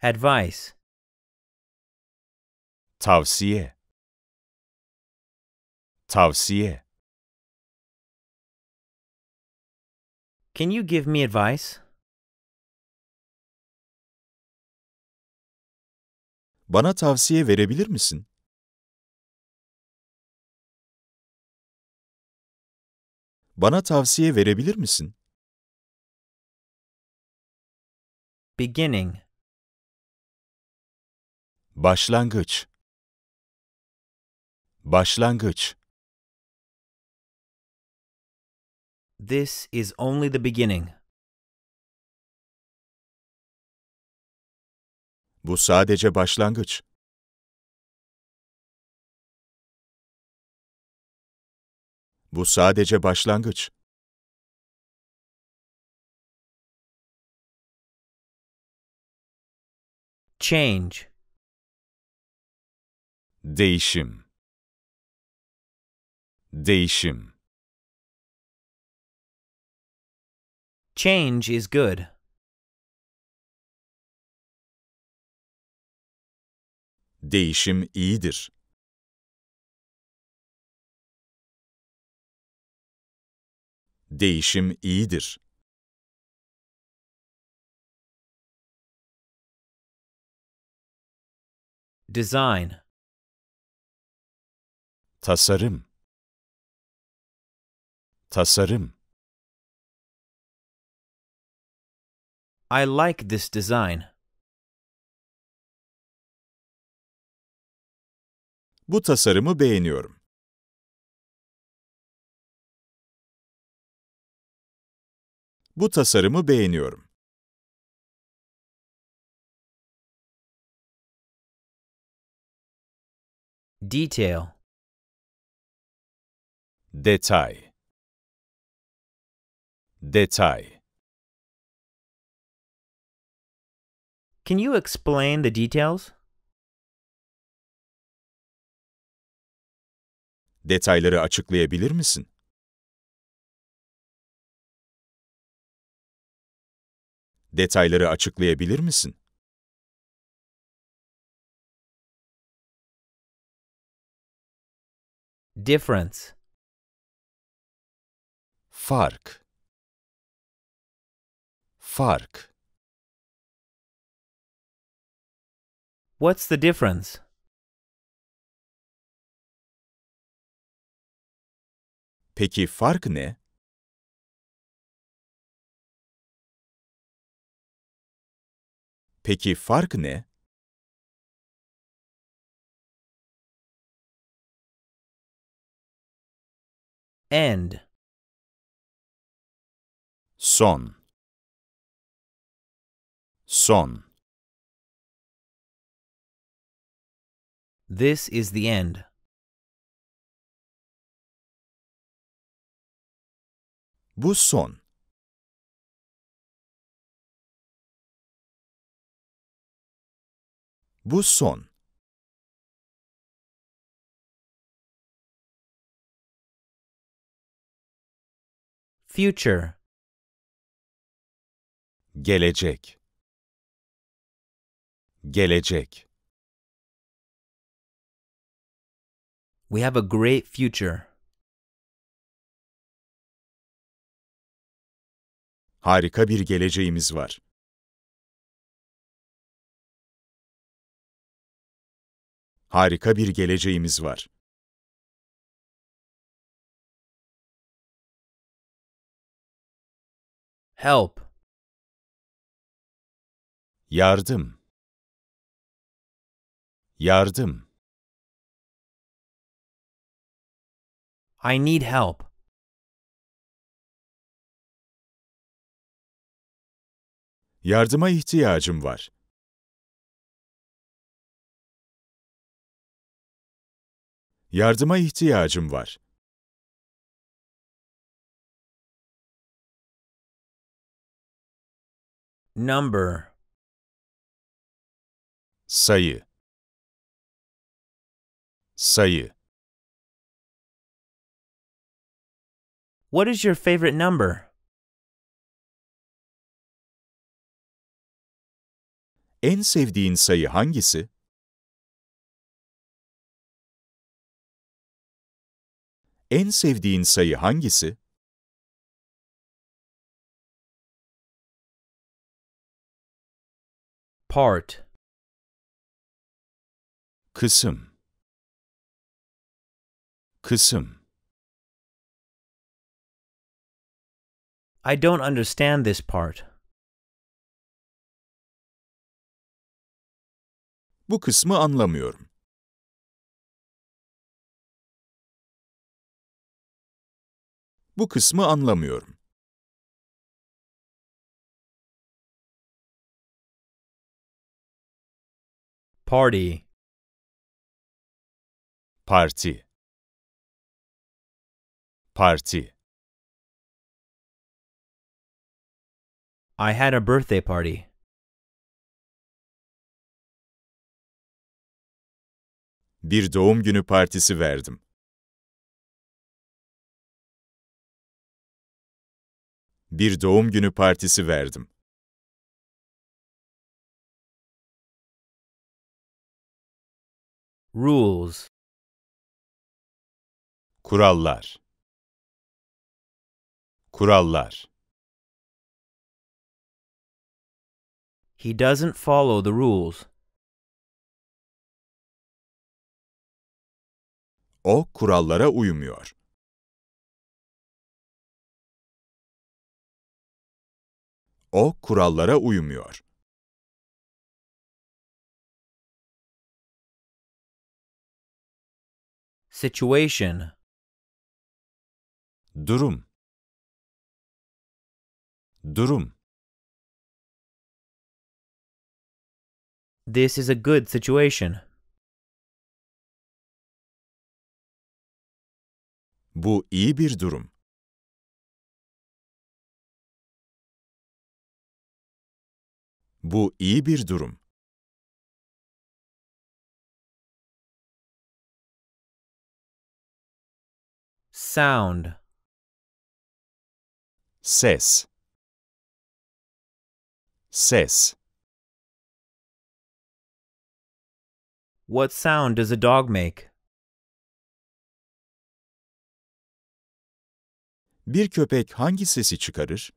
Advice Tavsiye Tavsiye Can you give me advice? Bana tavsiye verebilir misin? Bana tavsiye verebilir misin? Beginning Başlangıç Başlangıç This is only the beginning. Bu sadece başlangıç. Bu sadece başlangıç. Change değişim değişim Change is good. Değişim iyidir. Değişim iyidir. Design tasarım tasarım I like this design. Bu tasarımı beğeniyorum. Bu tasarımı beğeniyorum. Detail detay detay Can you explain the details? Detayları açıklayabilir misin? Detayları açıklayabilir misin? Difference fark fark What's the difference? Peki fark ne? Peki fark ne? End. Сон. Сон. This is the end. Bu son. Bu son. Future. gelecek gelecek We have a great future. Harika bir geleceğimiz var. Harika bir geleceğimiz var. Help yardım yardım I need help. Yardıma ihtiyacım var. Yardıma ihtiyacım var. Number sayı sayı What is your favorite number? En sevdiğin sayı hangisi? En sevdiğin sayı hangisi? Part kısım kısım I don't understand this part. Bu kısmı anlamıyorum. Bu kısmı anlamıyorum. Party Parti Parti I had a birthday party. Bir doğum günü partisi verdim. Bir doğum günü partisi verdim. Rules Kurallar Kurallar He doesn't follow the rules. O kurallara uymuyor. O kurallara uymuyor. Situation durum durum This is a good situation. Bu iyi bir durum. Bu iyi bir durum. Sound ses ses What sound does a dog make? Bir köpek hangi sesi çıkarır?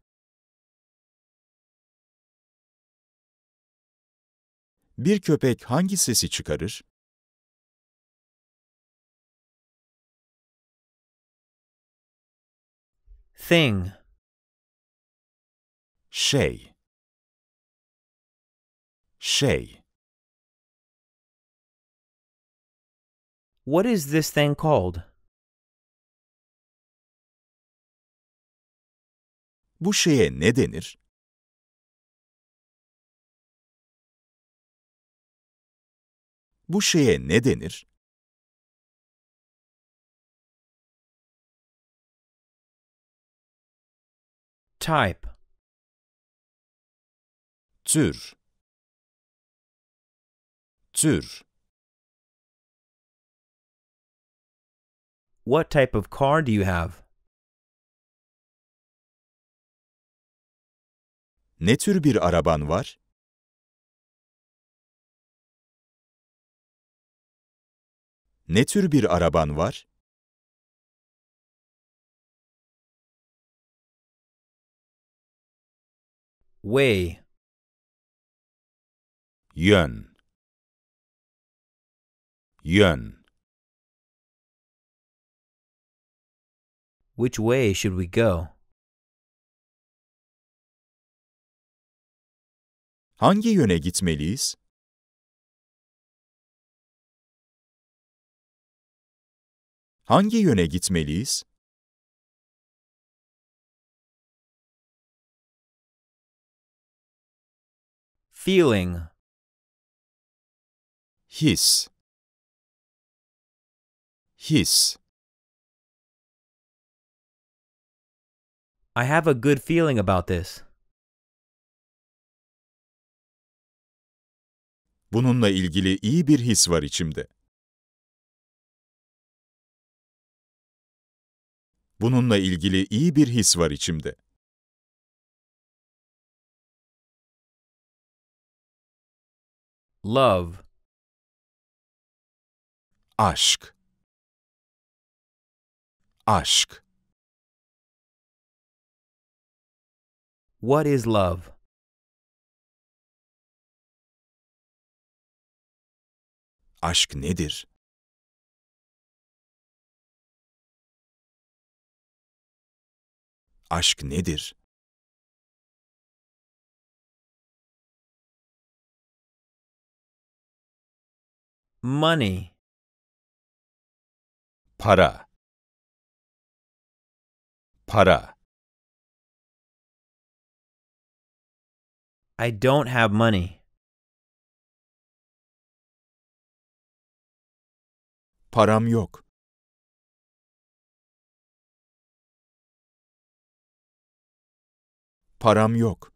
Bir köpek hangi sesi çıkarır? Thing şey şey What is this thing called? Bu şeye ne denir? Bu şeye ne denir? Type tür tür What type of car do you have? Ne tür bir araban var? Ne tür bir araban var? Way yön yön Which way should we go? Hangi yöne gitmeliyiz? Hangi yöne gitmeliyiz? Feeling his his I have a good feeling about this. Bununla ilgili iyi bir his var içimde. Bununla ilgili iyi bir his var içimde. Love aşk aşk What is love? Aşk nedir? Aşk nedir? Money para para I don't have money. Param yok. Param yok.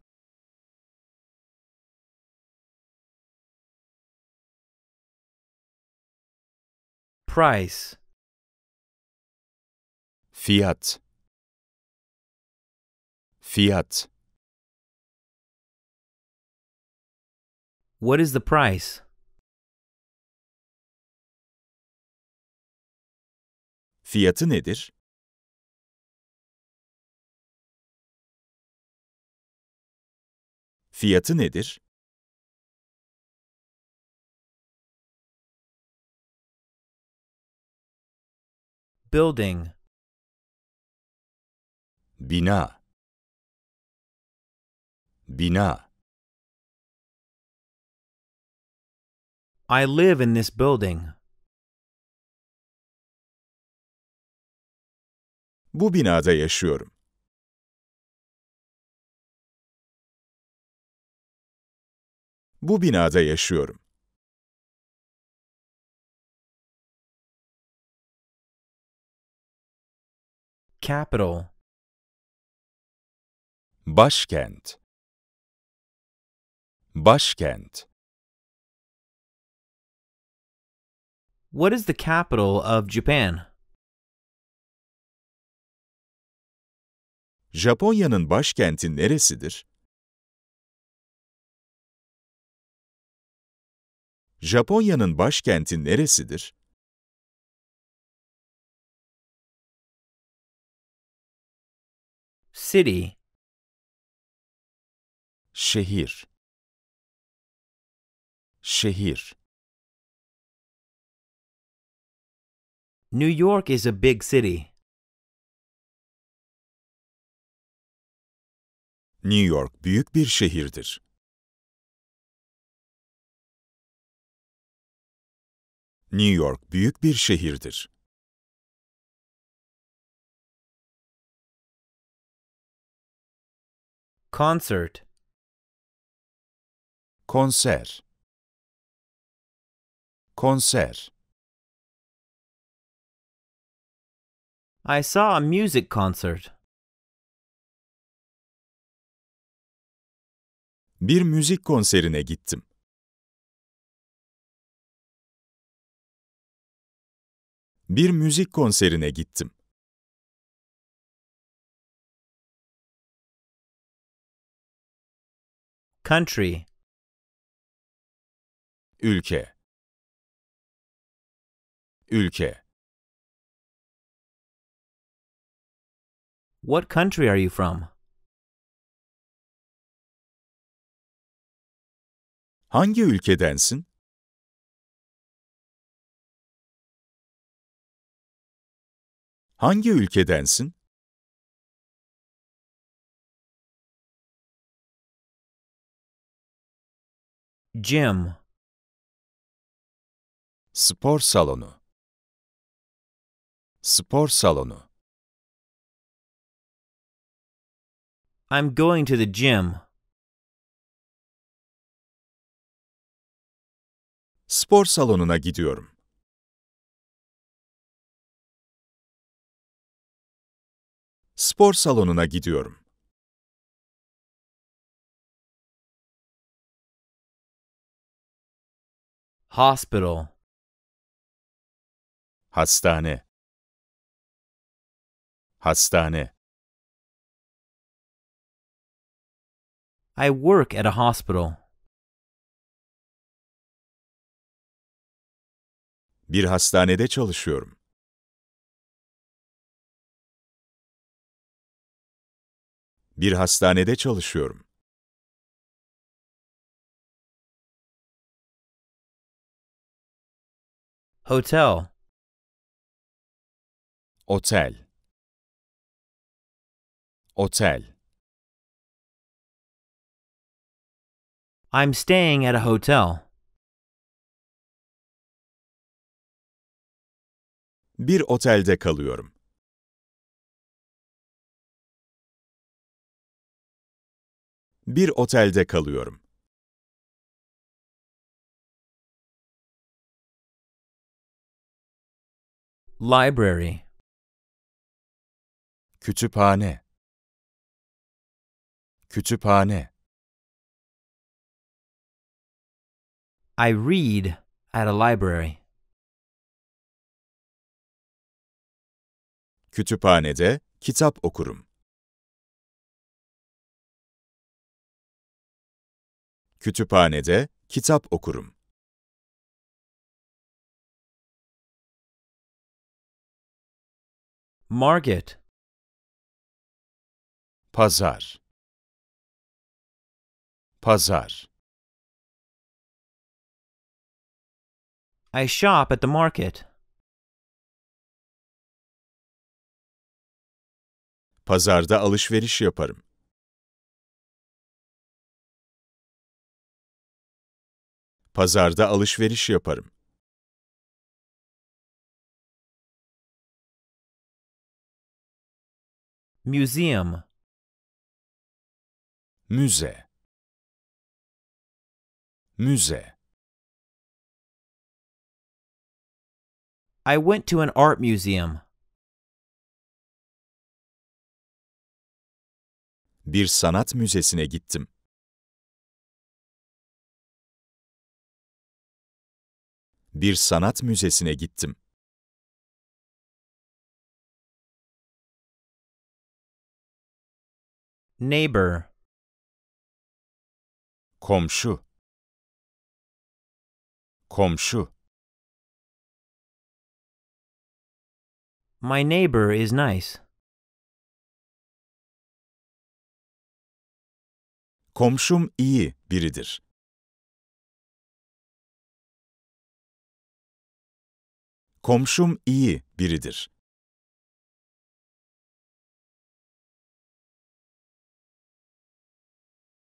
Price Fiat. Fiat. What is the price? Fiyatı nedir? Fiyatı nedir? Building bina bina I live in this building. Bu binada yaşıyorum. Bu binada yaşıyorum. Capital Başkent Başkent What is the capital of Japan? Japonya'nın başkenti neresidir? Japonya'nın başkenti neresidir? City şehir şehir New York is a big city. New York büyük bir şehirdir. New York büyük bir şehirdir. Concert konser konser I saw a music concert. Bir müzik konserine gittim. Bir müzik konserine gittim. Country ülke ülke What country are you from? Hangi ülkedensin? Hangi ülkedensin? Jim Spor salonu Spor salonu I'm going to the gym. Spor salonuna gidiyorum. Spor salonuna gidiyorum. Hospital hastane hastane I work at a hospital. Bir hastanede çalışıyorum. Bir hastanede çalışıyorum. Hotel Otel Otel I'm staying at a hotel. Bir otelde kalıyorum. Bir otelde kalıyorum. Library kütüphane kütüphane I read at a library. Kütüphanede kitap okurum. Kütüphanede kitap okurum. Margaret Pazar Pazar I shop at the market. Pazarda alışveriş yaparım. Pazarda alışveriş yaparım. Museum müze müze I went to an art museum. Bir sanat müzesine gittim. Bir sanat müzesine gittim. Neighbor komşu komşu My neighbor is nice. Komşum iyi biridir. Komşum iyi biridir.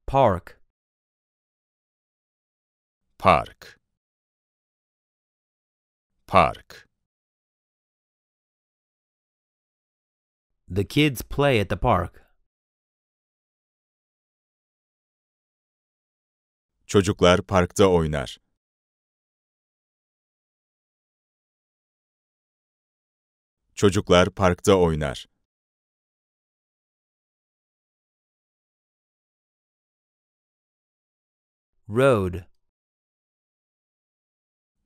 Park park park The kids play at the park. Çocuklar parkta oynar. Çocuklar parkta oynar. Road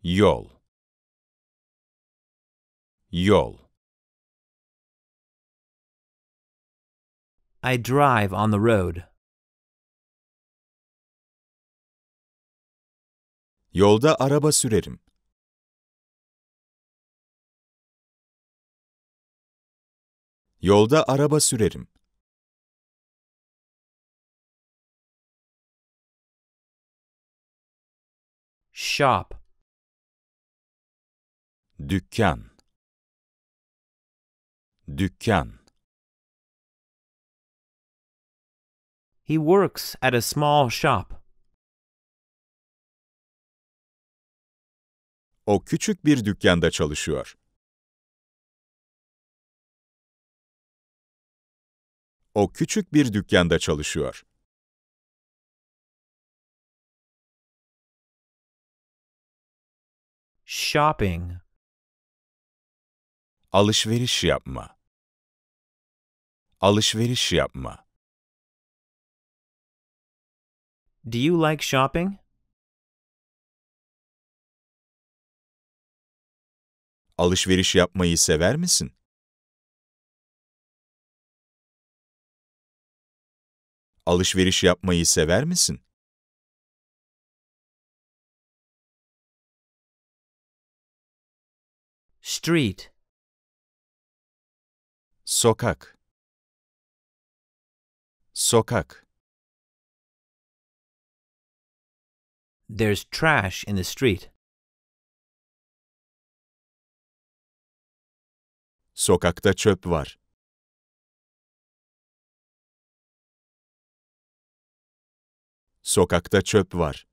yol yol I drive on the road. Yolda araba sürerim. Yolda araba sürerim. Shop dükkan dükkan He works at a small shop. O küçük bir dükkanda çalışıyor. O küçük bir dükkanda çalışıyor. Shopping alışveriş yapma alışveriş yapma Do you like shopping? Alışveriş yapmayı sever misin? Alışveriş yapmayı sever misin? Street Sokak Sokak There's trash in the street. Sokakta çöp var. Sokakta çöp var.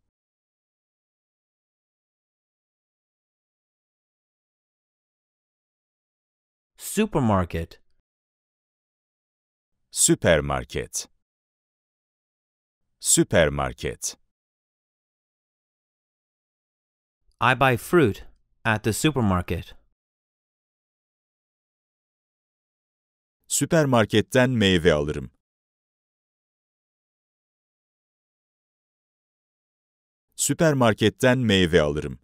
Supermarket süpermarket süpermarket I buy fruit at the supermarket. Süpermarketten meyve alırım. Süpermarketten meyve alırım.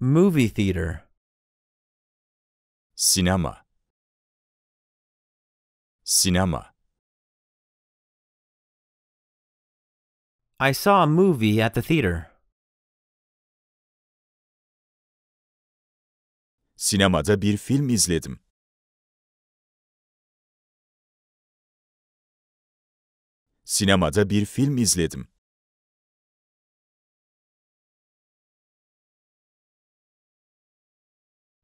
Movie theater sinema sinema I saw a movie at the theater. Sinemada bir film izledim. Sinemada bir film izledim.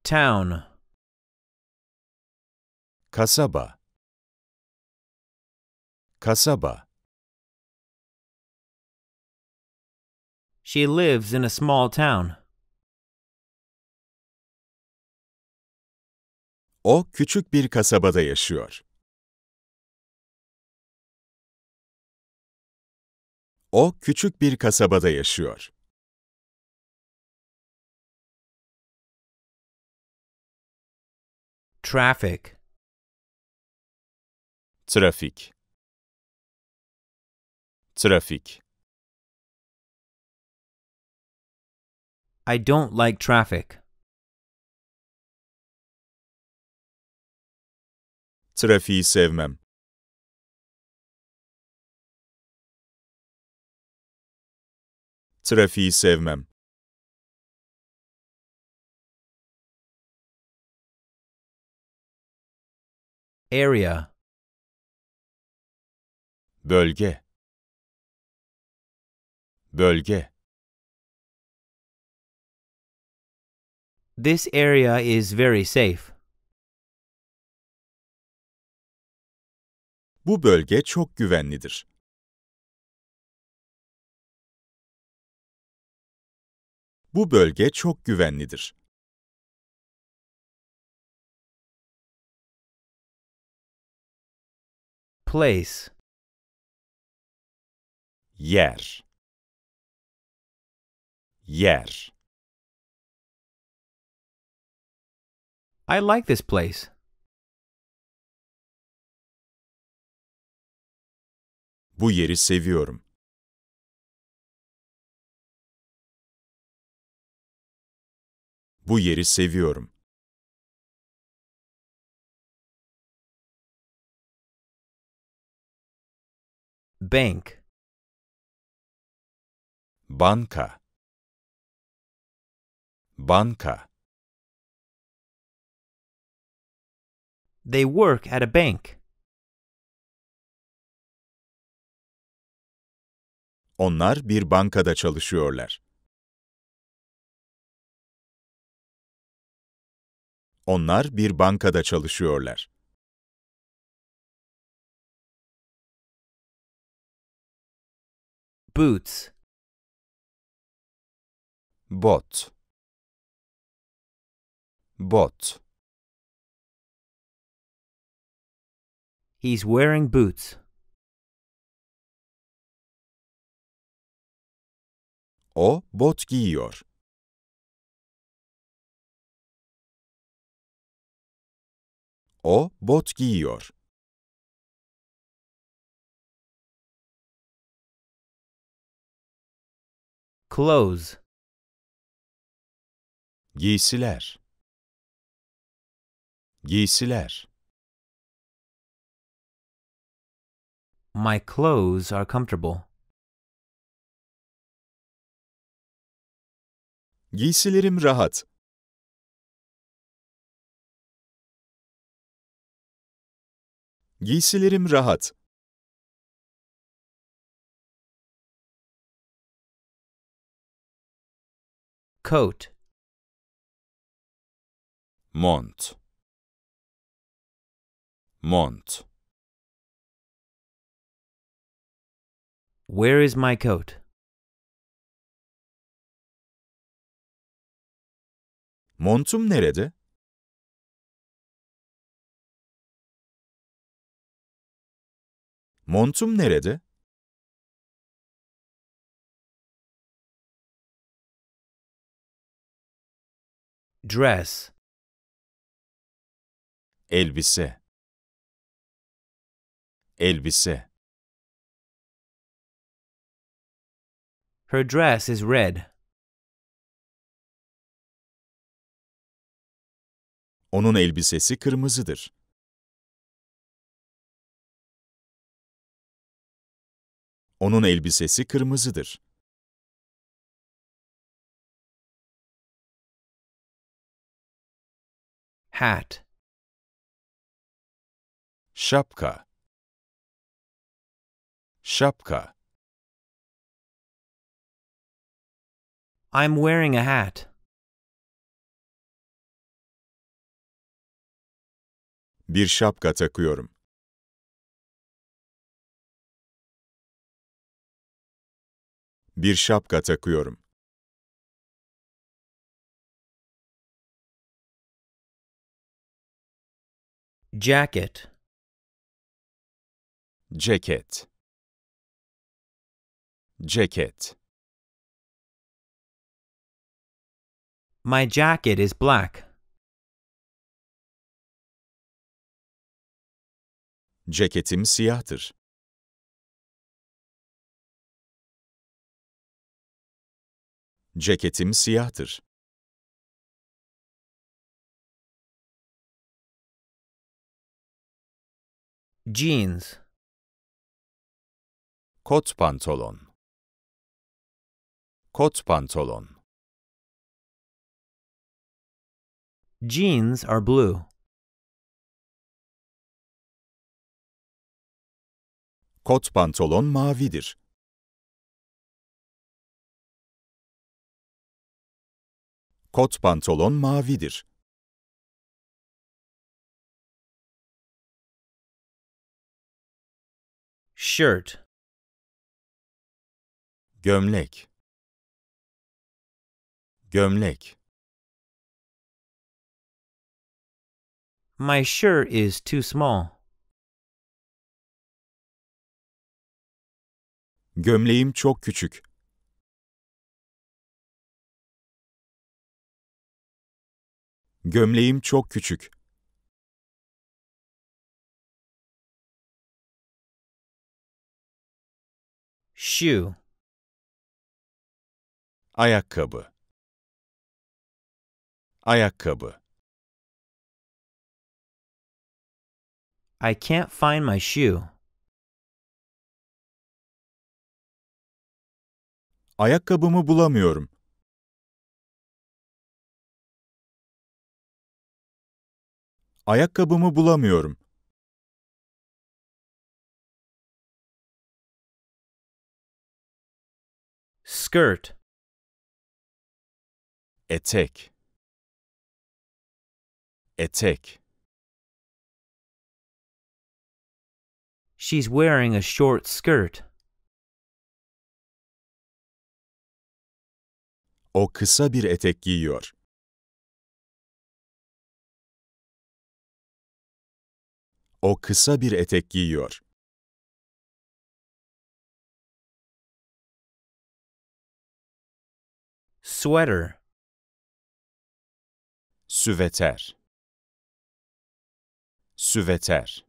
Town kasaba kasaba She lives in a small town. O küçük bir kasabada yaşıyor. O küçük bir kasabada yaşıyor. Traffic Trafik. Trafik. I don't like traffic. Trafiği sevmem. Trafiği sevmem. Area bölge bölge This area is very safe. Bu bölge çok güvenlidir. Bu bölge çok güvenlidir. Place yer yer I like this place. Bu yeri seviyorum. Bu yeri seviyorum. Bank banka banka They work at a bank. Onlar bir bankada çalışıyorlar. Onlar bir bankada çalışıyorlar. Boots bot bot He's wearing boots. O bot giyiyor. O bot giyiyor. Clothes. giysiler giysiler My clothes are comfortable. Giysilerim rahat. Giysilerim rahat. Coat Mont. Mont. Where is my coat? Montum nerede? Montum nerede? Dress. elbise elbise Her dress is red. Onun elbisesi kırmızıdır. Onun elbisesi kırmızıdır. Hat Шапка. Шапка. I'm wearing a hat. Bir şapka takıyorum. Bir şapka takıyorum. Jacket. ceket ceket My jacket is black. Ceketim siyahtır. Ceketim siyahtır. Jeans Kot pantolon. Kot pantolon. Jeans are blue. Kot pantolon mavidir. Kot pantolon mavidir. Shirt gömlek gömlek My shirt is too small. Gömleğim çok küçük. Gömleğim çok küçük. Shoe ayakkabı ayakkabı I can't find my shoe. Ayakkabımı bulamıyorum. Ayakkabımı bulamıyorum. Skirt etek etek She's wearing a short skirt. O kısa bir etek giyiyor. O kısa bir etek giyiyor. Sweater Süveter Süveter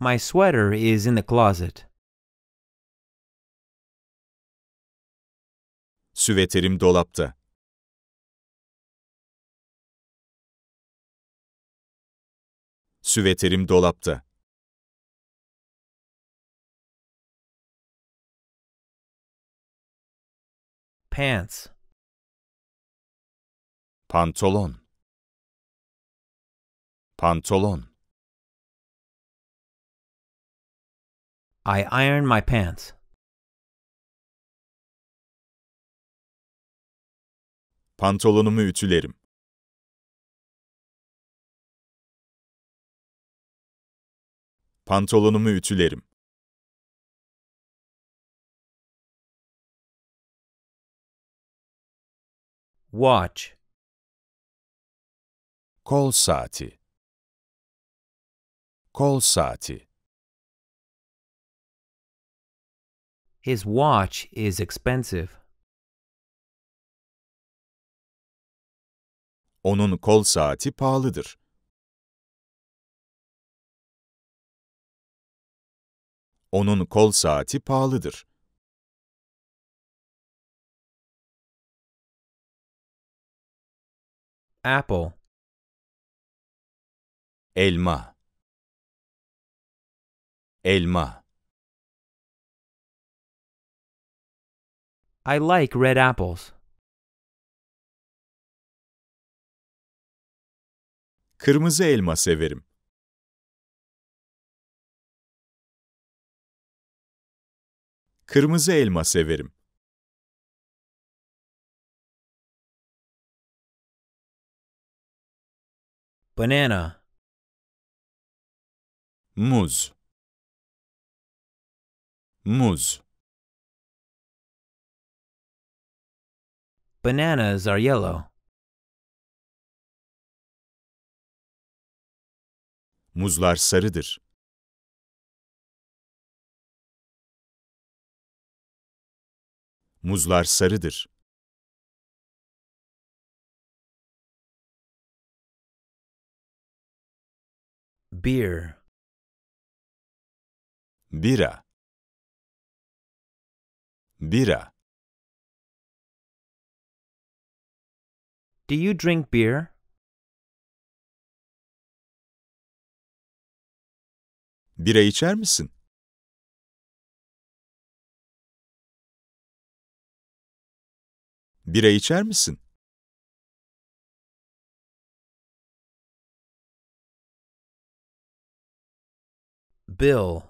My sweater is in the closet. Süveterim dolapta. Süveterim dolapta. Pants pantolon pantolon I iron my pants. Pantolonumu ütülerim. Pantolonumu ütülerim. Watch Kolsati. Kolsati. His watch is expensive. Onun kol saati pahalıdır. Onun kol saati pahalıdır. Apple elma elma I like red apples. Kırmızı elma severim. Kırmızı elma severim. Banana muz muz Bananas are yellow. Muzlar sarıdır. Muzlar sarıdır. Beer bira bira Do you drink beer? Bira içer misin? Bira içer misin? Bill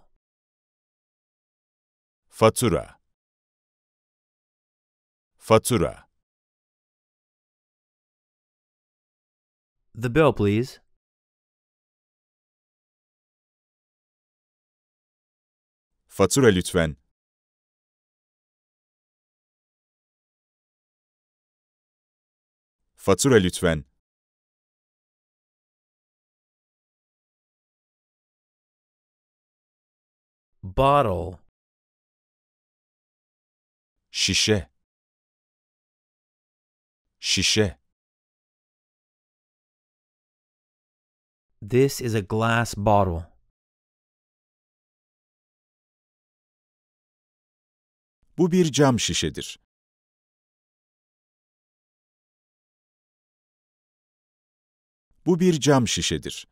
fatura fatura The bill, please. Fatura lütfen. Fatura lütfen. Bottle. şişe şişe This is a glass bottle. Bu bir cam şişedir. Bu bir cam şişedir.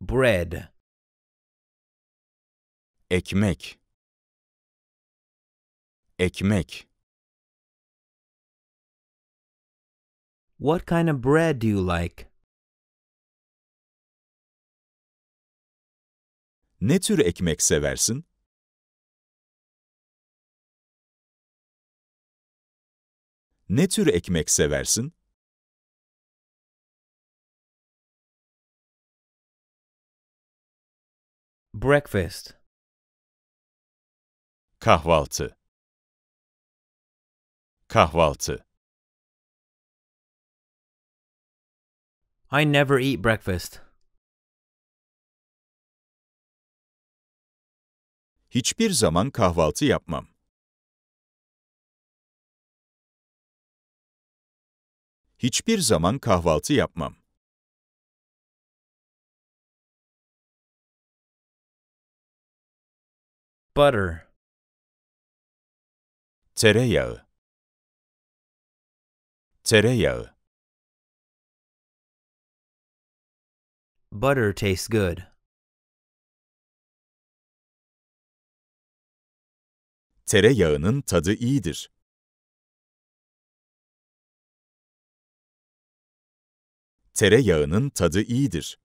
Bread ekmek ekmek What kind of bread do you like? Ne tür ekmek seversin? Ne tür ekmek seversin? Breakfast kahvaltı kahvaltı I never eat breakfast. Hiçbir zaman kahvaltı yapmam. Hiçbir zaman kahvaltı yapmam. Butter tereyağı tereyağı Butter tastes good. Tereyağının tadı iyidir. Tereyağının tadı iyidir.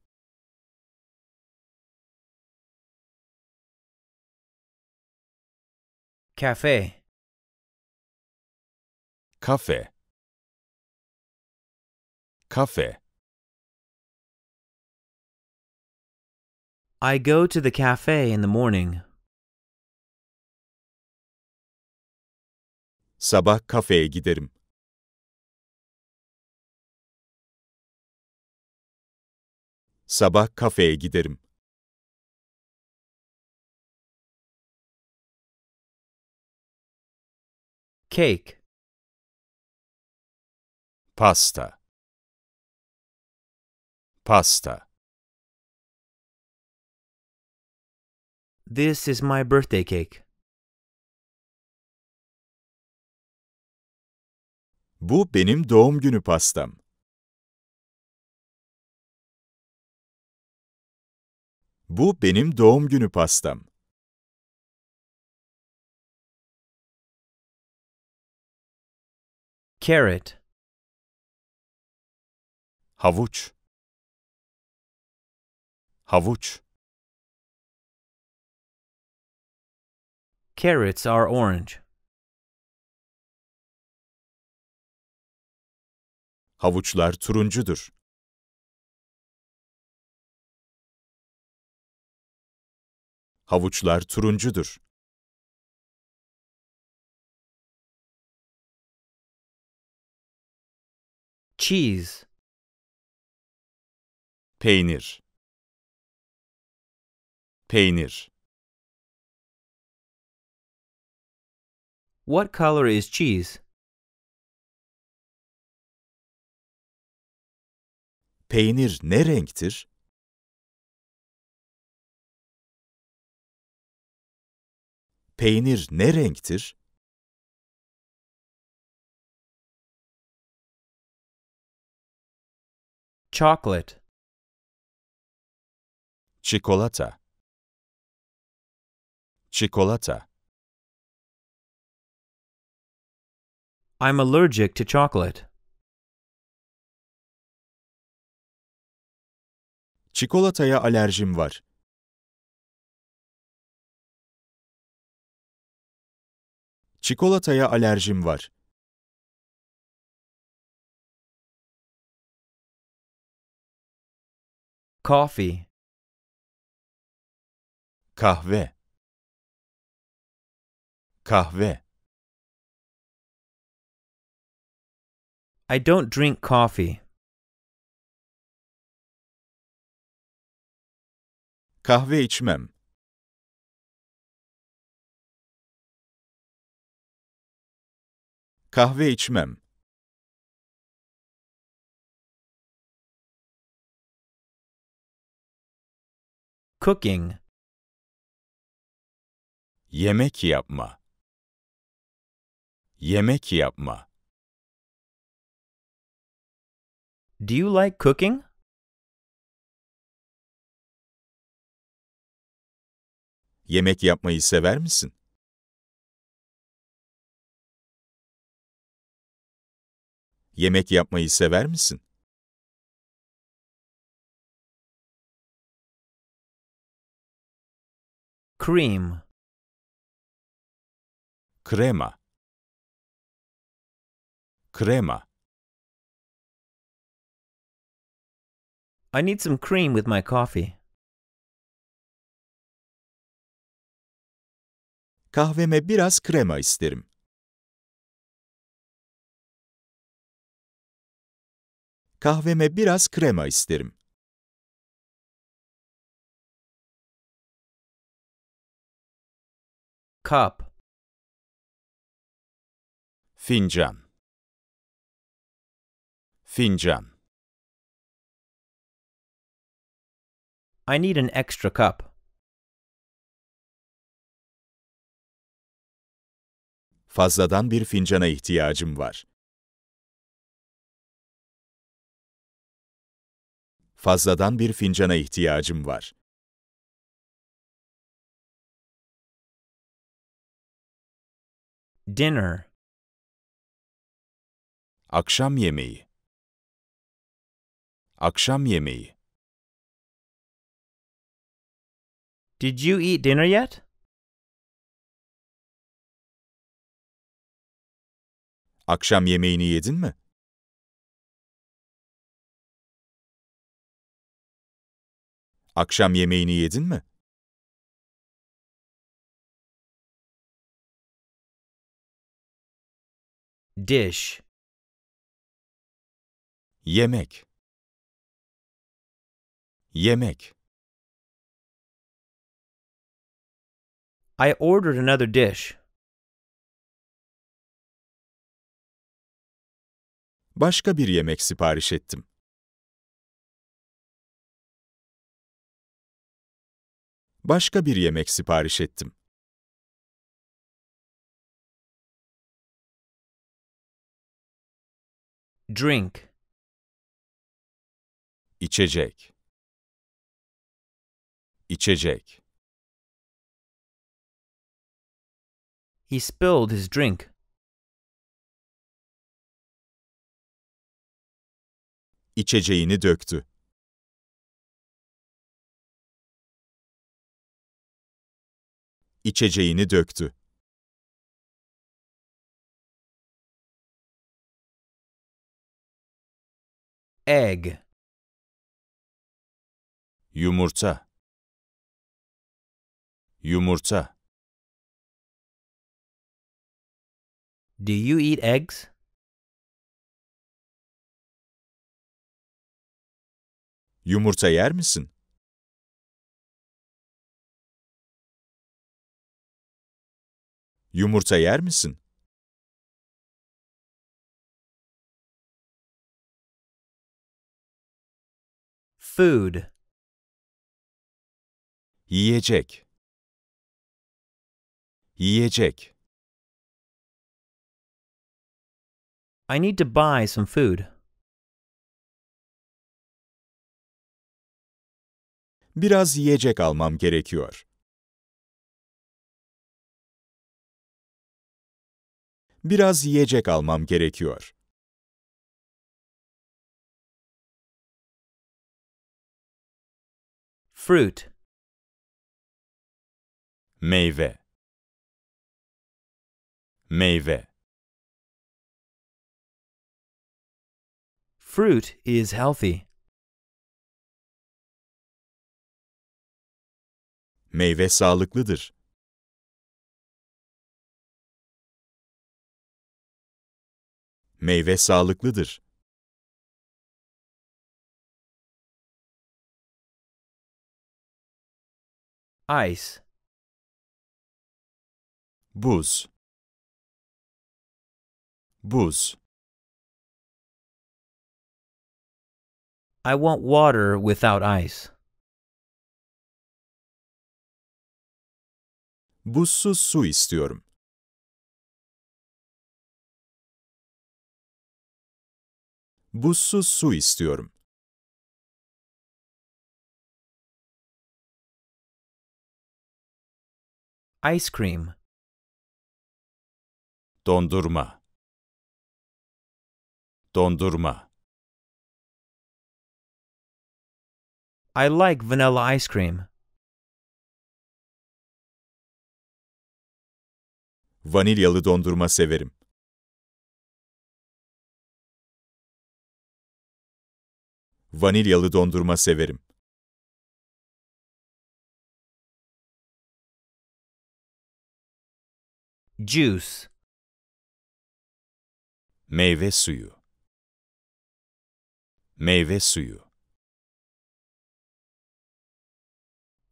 Cafe kafe kafe I go to the cafe in the morning. Sabah kafeye giderim. Sabah kafeye giderim. Cake pasta pasta This is my birthday cake. Bu benim doğum günü pastam. Bu benim doğum günü pastam. Carrot havuç havuç Carrots are orange. Havuçlar turuncudur. Havuçlar turuncudur. Cheese peynir peynir What color is cheese? Peynir ne renktir? Peynir ne renktir? Chocolate çikolata çikolata I'm allergic to chocolate. Çikolataya alerjim var. Çikolataya alerjim var. Coffee kahve kahve I don't drink coffee. Kahve içmem. Kahve içmem. Cooking Yemek yapma. Yemek yapma. Do you like cooking? Yemek yapmayı sever misin? Yemek yapmayı sever misin? Cream krema krema I need some cream with my coffee. Kahveme biraz krema isterim. Kahveme biraz krema isterim. Cup fincan fincan I need an extra cup. Fazladan bir fincana ihtiyacım var. Fazladan bir fincana ihtiyacım var. Dinner Akşam yemeği. Akşam yemeği. Did you eat dinner yet? Akşam yemeğini yedin mi? Akşam yemeğini yedin mi? Dish yemek yemek I ordered another dish. Başka bir yemek sipariş ettim. Başka bir yemek sipariş ettim. Drink İçecek. İçecek. He spilled his drink. İçeceğini döktü İçeceğini döktü egg yumurta yumurta Do you eat eggs? Yumurta yer misin? Yumurta yer misin? Food yiyecek yiyecek I need to buy some food. Biraz yiyecek almam gerekiyor. Biraz yiyecek almam gerekiyor. Fruit meyve meyve Fruit is healthy. Meyve sağlıklıdır. Meyve sağlıklıdır. Ice buz buz I want water without ice. Buzsuz su istiyorum. Buzsuz su istiyorum. Ice cream. dondurma dondurma I like vanilla ice cream. Vanilyalı dondurma severim. Vanilyalı dondurma severim. Juice Meyve suyu. Meyve suyu.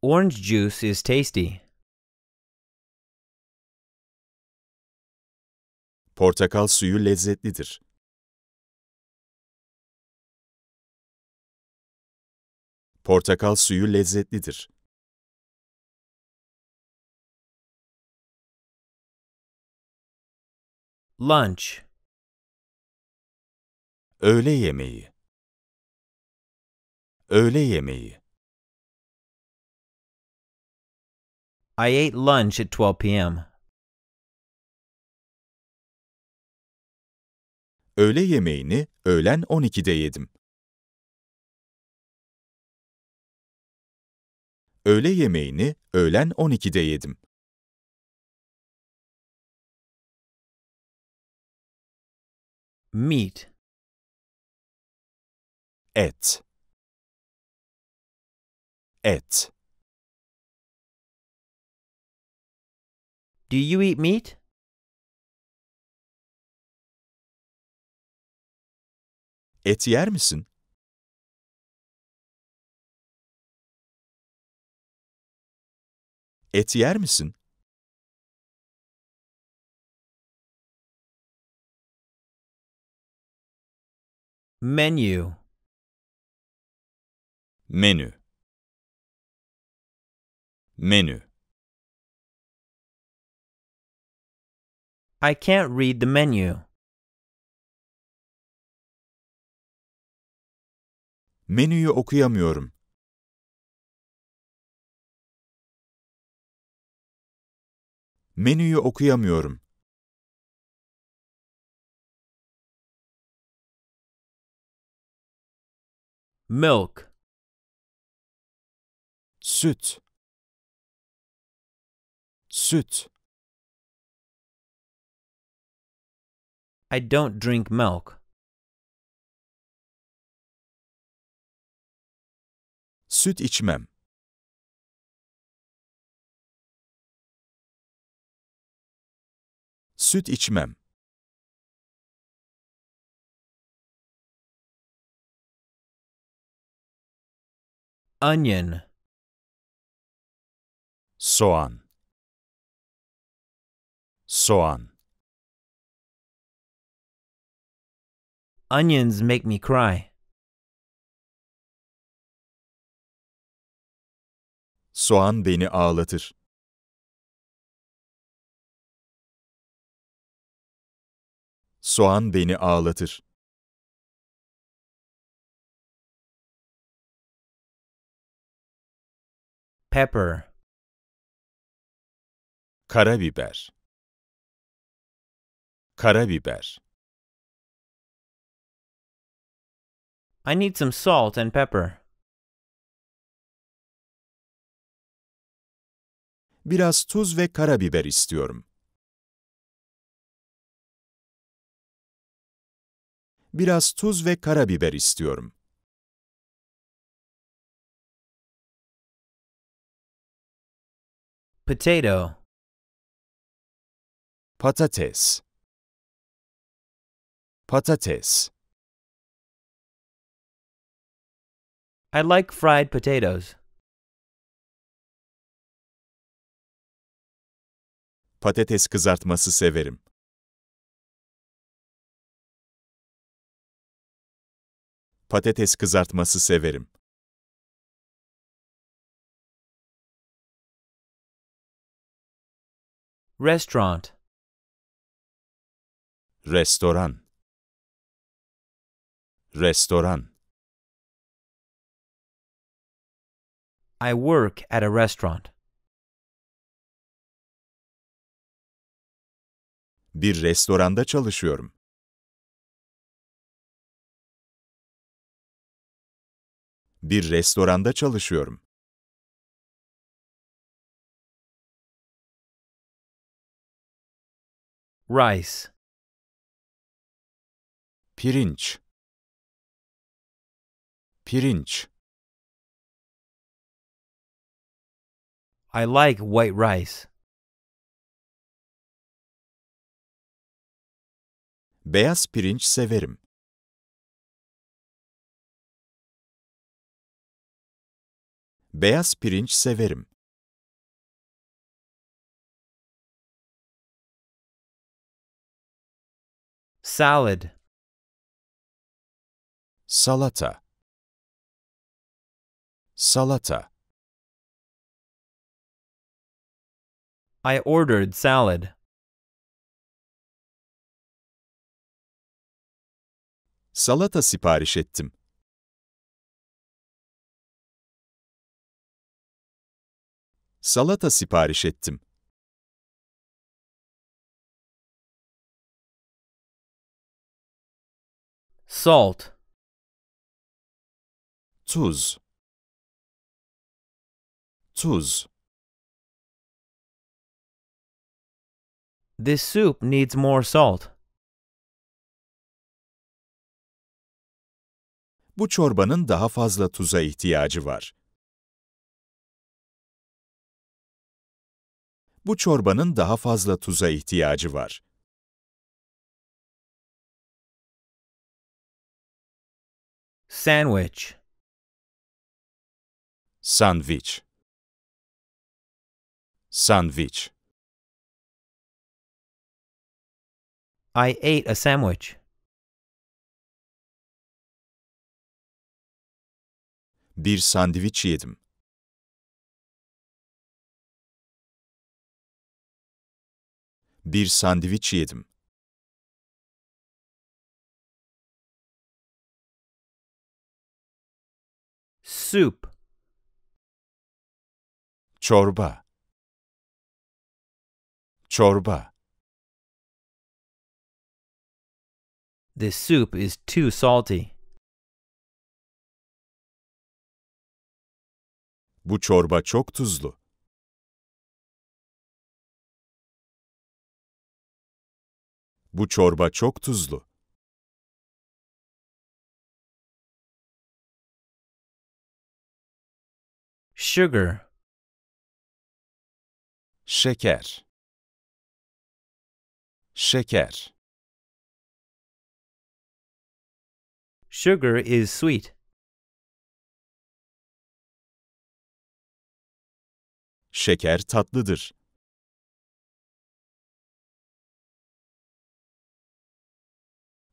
Orange juice is tasty. Portakal suyu lezzetlidir. Portakal suyu lezzetlidir. Lunch Öğle yemeği. Öğle yemeği. I ate lunch at 12 p.m. Öğle yemeğini öğlen 12'de yedim. Öğle yemeğini öğlen 12'de yedim. Meat et et Do you eat meat? Et yer misin? Et yer misin? Menu menü menü I can't read the menu. Menüyü okuyamıyorum. Menüyü okuyamıyorum. Milk Süt. Süt. I don't drink milk. Süt içmem. Süt içmem. Onion soğan soğan Onions make me cry. Soğan beni ağlatır. Soğan beni ağlatır. Pepper Karabiber Karabiber I need some salt and pepper. Biraz tuz ve karabiber istiyorum. Biraz tuz ve karabiber istiyorum. Potato patates patates I like fried potatoes. Patates kızartması severim. Patates kızartması severim. Restaurant restoran restoran I work at a restaurant. Bir restoranda çalışıyorum. Bir restoranda çalışıyorum. Rice pirinç pirinç I like white rice. Beyaz pirinç severim. Beyaz pirinç severim. Salad salata salata I ordered salad. Salata sipariş ettim. Salata sipariş ettim. Salt tuz tuz This soup needs more salt. Bu çorbanın daha fazla tuza ihtiyacı var. Bu çorbanın daha fazla tuza ihtiyacı var. Sandwich sandviç sandviç I ate a sandwich. Bir sandviç yedim. Bir sandviç yedim. Soup çorba çorba The soup is too salty. Bu çorba çok tuzlu. Bu çorba çok tuzlu. Sugar şeker şeker Sugar is sweet. Şeker tatlıdır.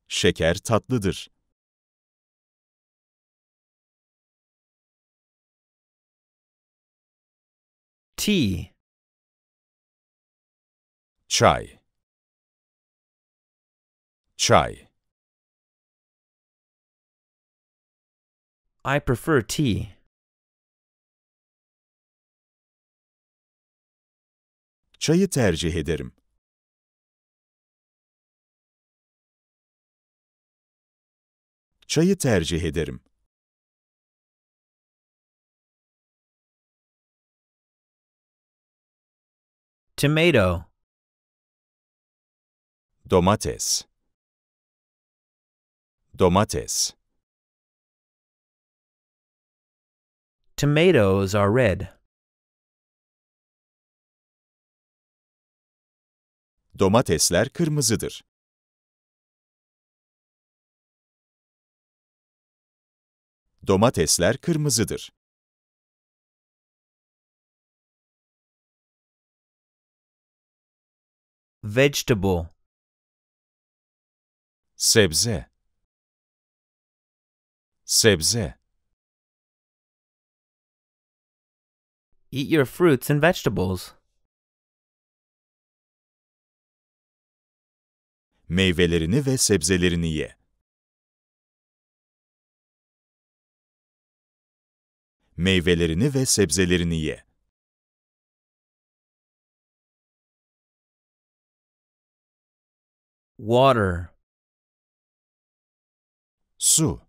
Şeker tatlıdır. Tea чай чай I prefer tea. Çayı tercih ederim. Çayı tercih ederim. Tomato domates domates Tomatoes are red. Domatesler kırmızıdır. Domatesler kırmızıdır. Vegetable sebze sebze Eat your fruits and vegetables. Meyvelerini ve sebzelerini ye. Meyvelerini ve sebzelerini ye. Water Su.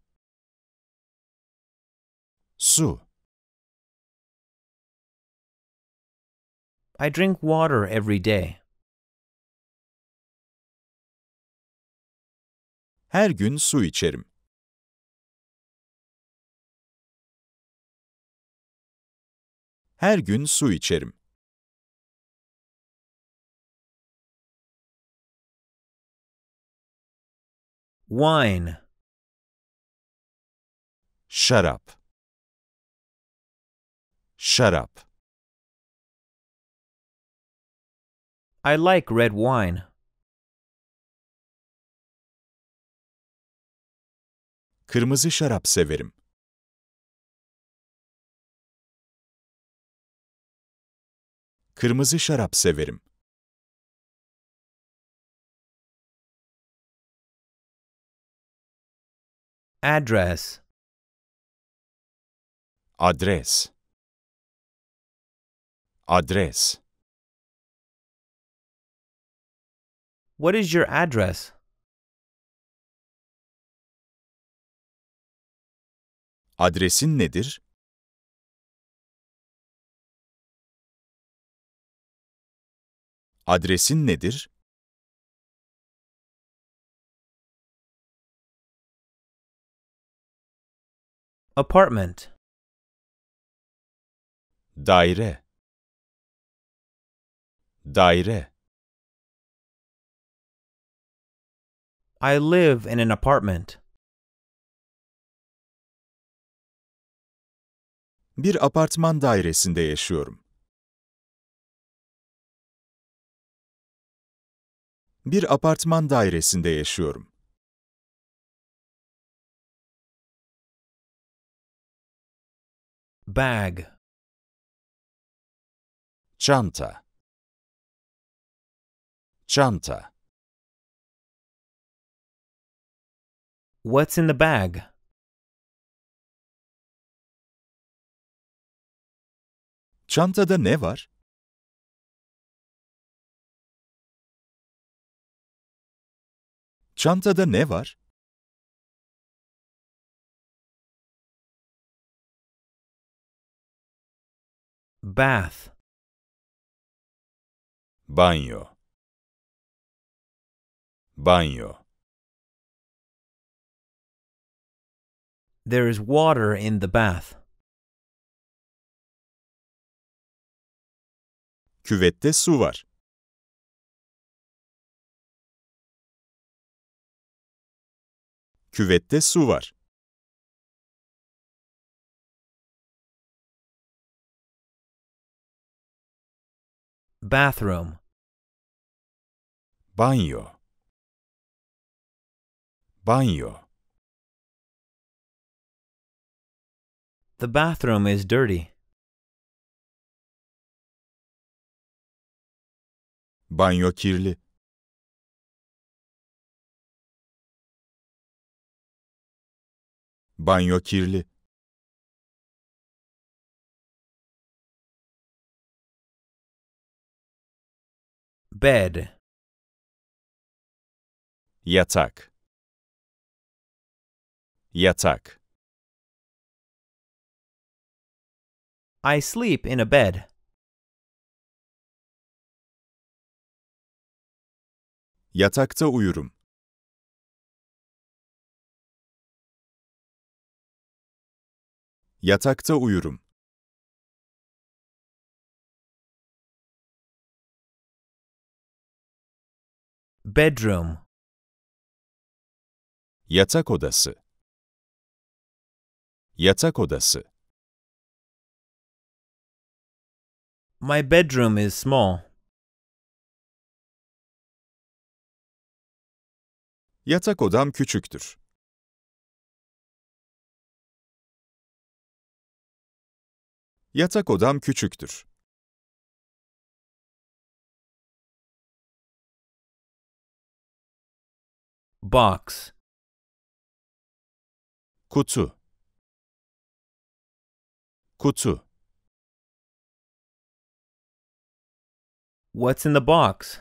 Su. I drink water every day. Her gün su içerim. Her gün su içerim. Wine Shut up. Shut up. I like red wine. Kırmızı şarap severim. Kırmızı şarap severim. Address adres adres What is your address? Adresin nedir? Adresin nedir? Apartment daire daire I live in an apartment. Bir apartman dairesinde yaşıyorum. Bir apartman dairesinde yaşıyorum. Bag Chanta. Chanta. What's in the bag? Çantada ne var? Çantada ne var? Bath Banyo. Banyo. There is water in the bath. Küvette su var. Küvette su var. Bathroom. Banyo. Banyo. The bathroom is dirty. Banyo kirli. Banyo kirli. bed Yatak. Yatak. I sleep in a bed. Yatakta uyurum. Yatakta uyurum. Bedroom Yatak odası Yatak odası My bedroom is small. Yatak odam küçüktür. Yatak odam küçüktür. box kutu kutu What's in the box?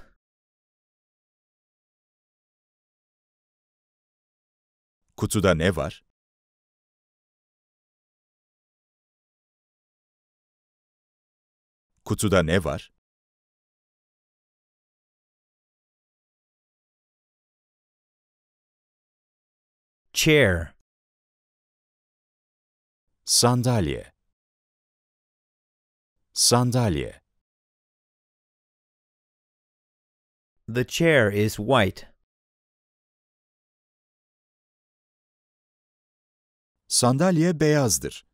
Kutuda ne var? Kutuda ne var? chair sandalye sandalye The chair is white. Sandalye beyazdır.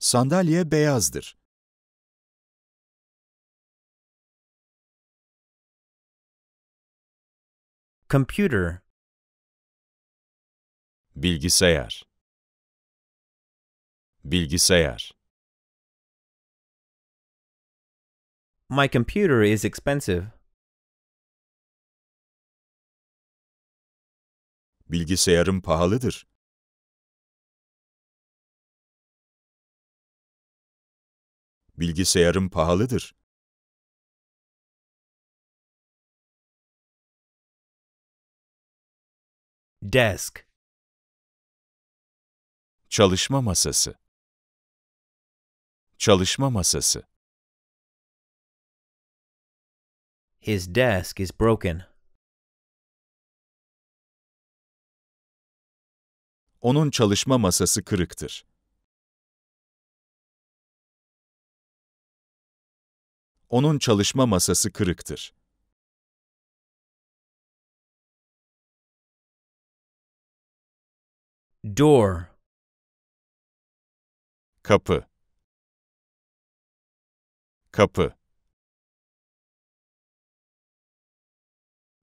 Sandalye beyazdır. Computer Bilgisayar Bilgisayar My computer is expensive. Bilgisayarım pahalıdır. Bilgisayarım pahalıdır. Desk Çalışma masası Çalışma masası His desk is broken. Onun çalışma masası kırıktır. Onun çalışma masası kırıktır. door kapı kapı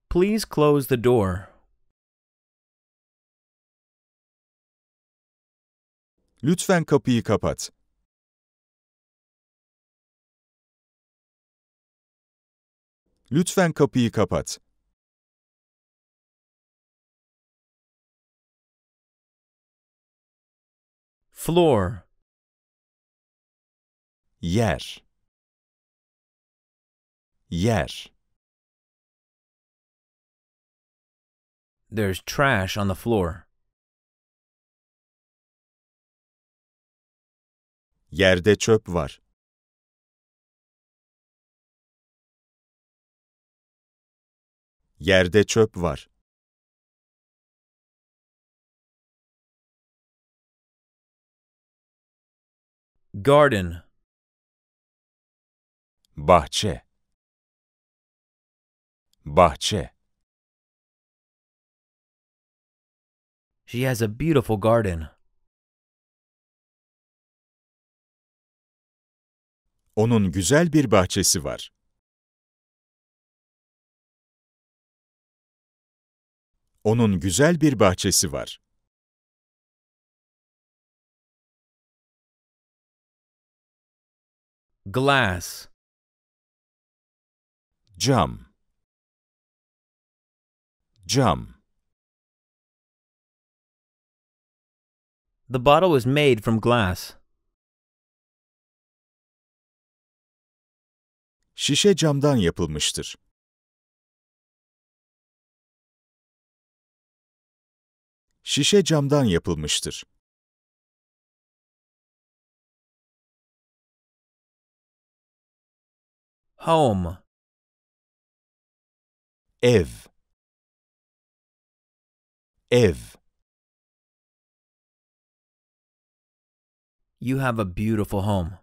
Please close the door. Lütfen kapıyı kapat. Lütfen kapıyı kapat. floor Yes. Yes. There's trash on the floor. Yerde çöp var. Yerde çöp var. Garden Bahçe Bahçe She has a beautiful garden. Onun güzel bir bahçesi var. Onun güzel bir bahçesi var. glass cam cam The bottle was made from glass. Şişe camdan yapılmıştır. Şişe camdan yapılmıştır. home ev ev You have a beautiful home.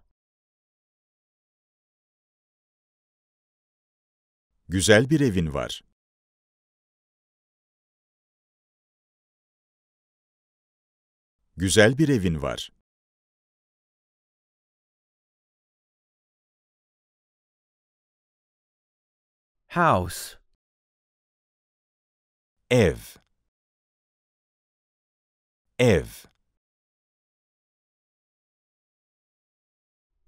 Güzel bir evin var. Güzel bir evin var. House. Ev. Ev.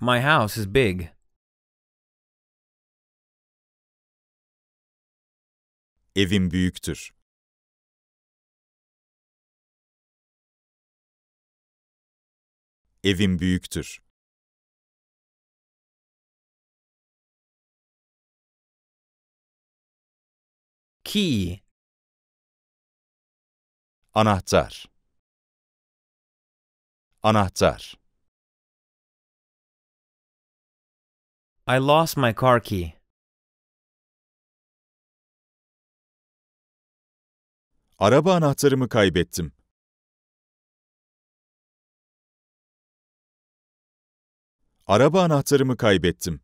My house is big. Evim büyüktür. Evim büyüktür. Key Anahtar Anahtar I lost my car key. Araba anahtarımı kaybettim. Araba anahtarımı kaybettim.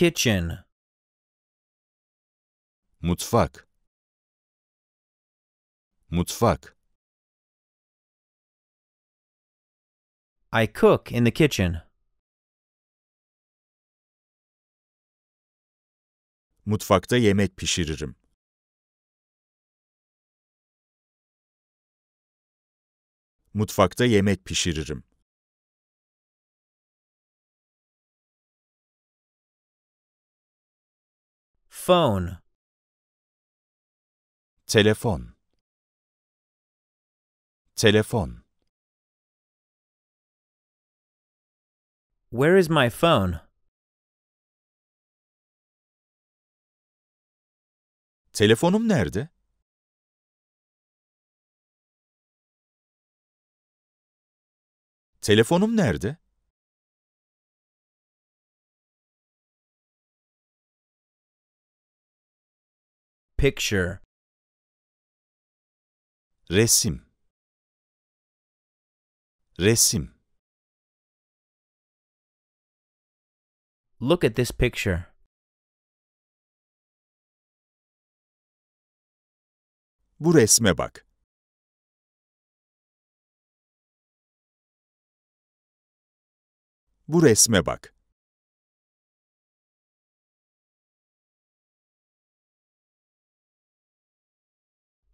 Kitchen Mutfak Mutfak I cook in the kitchen. Mutfakta yemek pişiririm. Mutfakta yemek pişiririm. Phone. Telefon. Telefon. Where is my phone? Telefonum nerede? Telefonum nerede? Picture Resim Resim Look at this picture. Bu resme bak. Bu resme bak.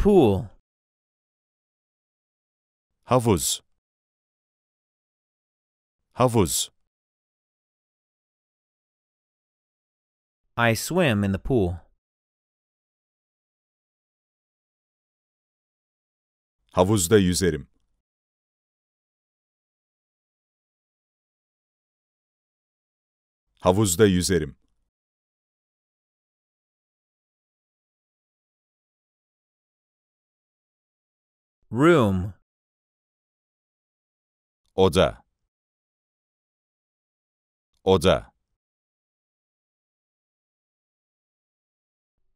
Pool. Havuz. Havuz. I swim in the pool. Havuzda yüzerim. Havuzda yüzerim. room 오자 오자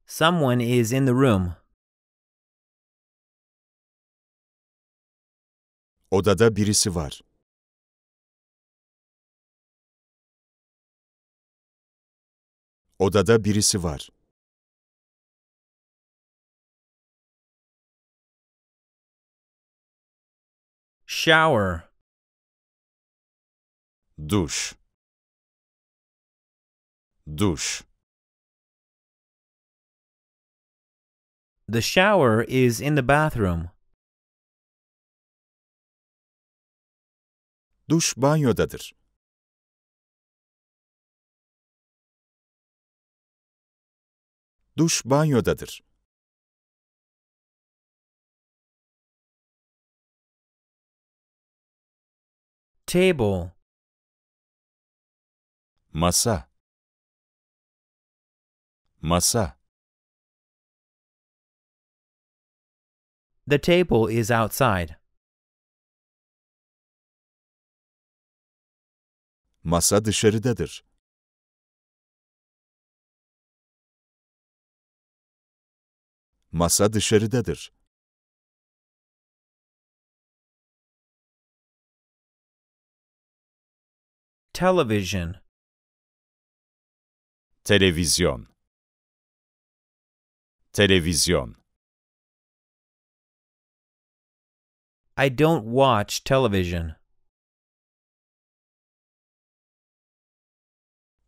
Someone is in the room. Odada birisi var. Odada birisi var. Shower. Duş. Duş. The shower is in the bathroom. Duş banyodadır. Duş banyodadır. Table. Masa. Masa. The table is outside. Masa dışarıdadır. Masa dışarıdadır. television. Television. Television. I don't watch television.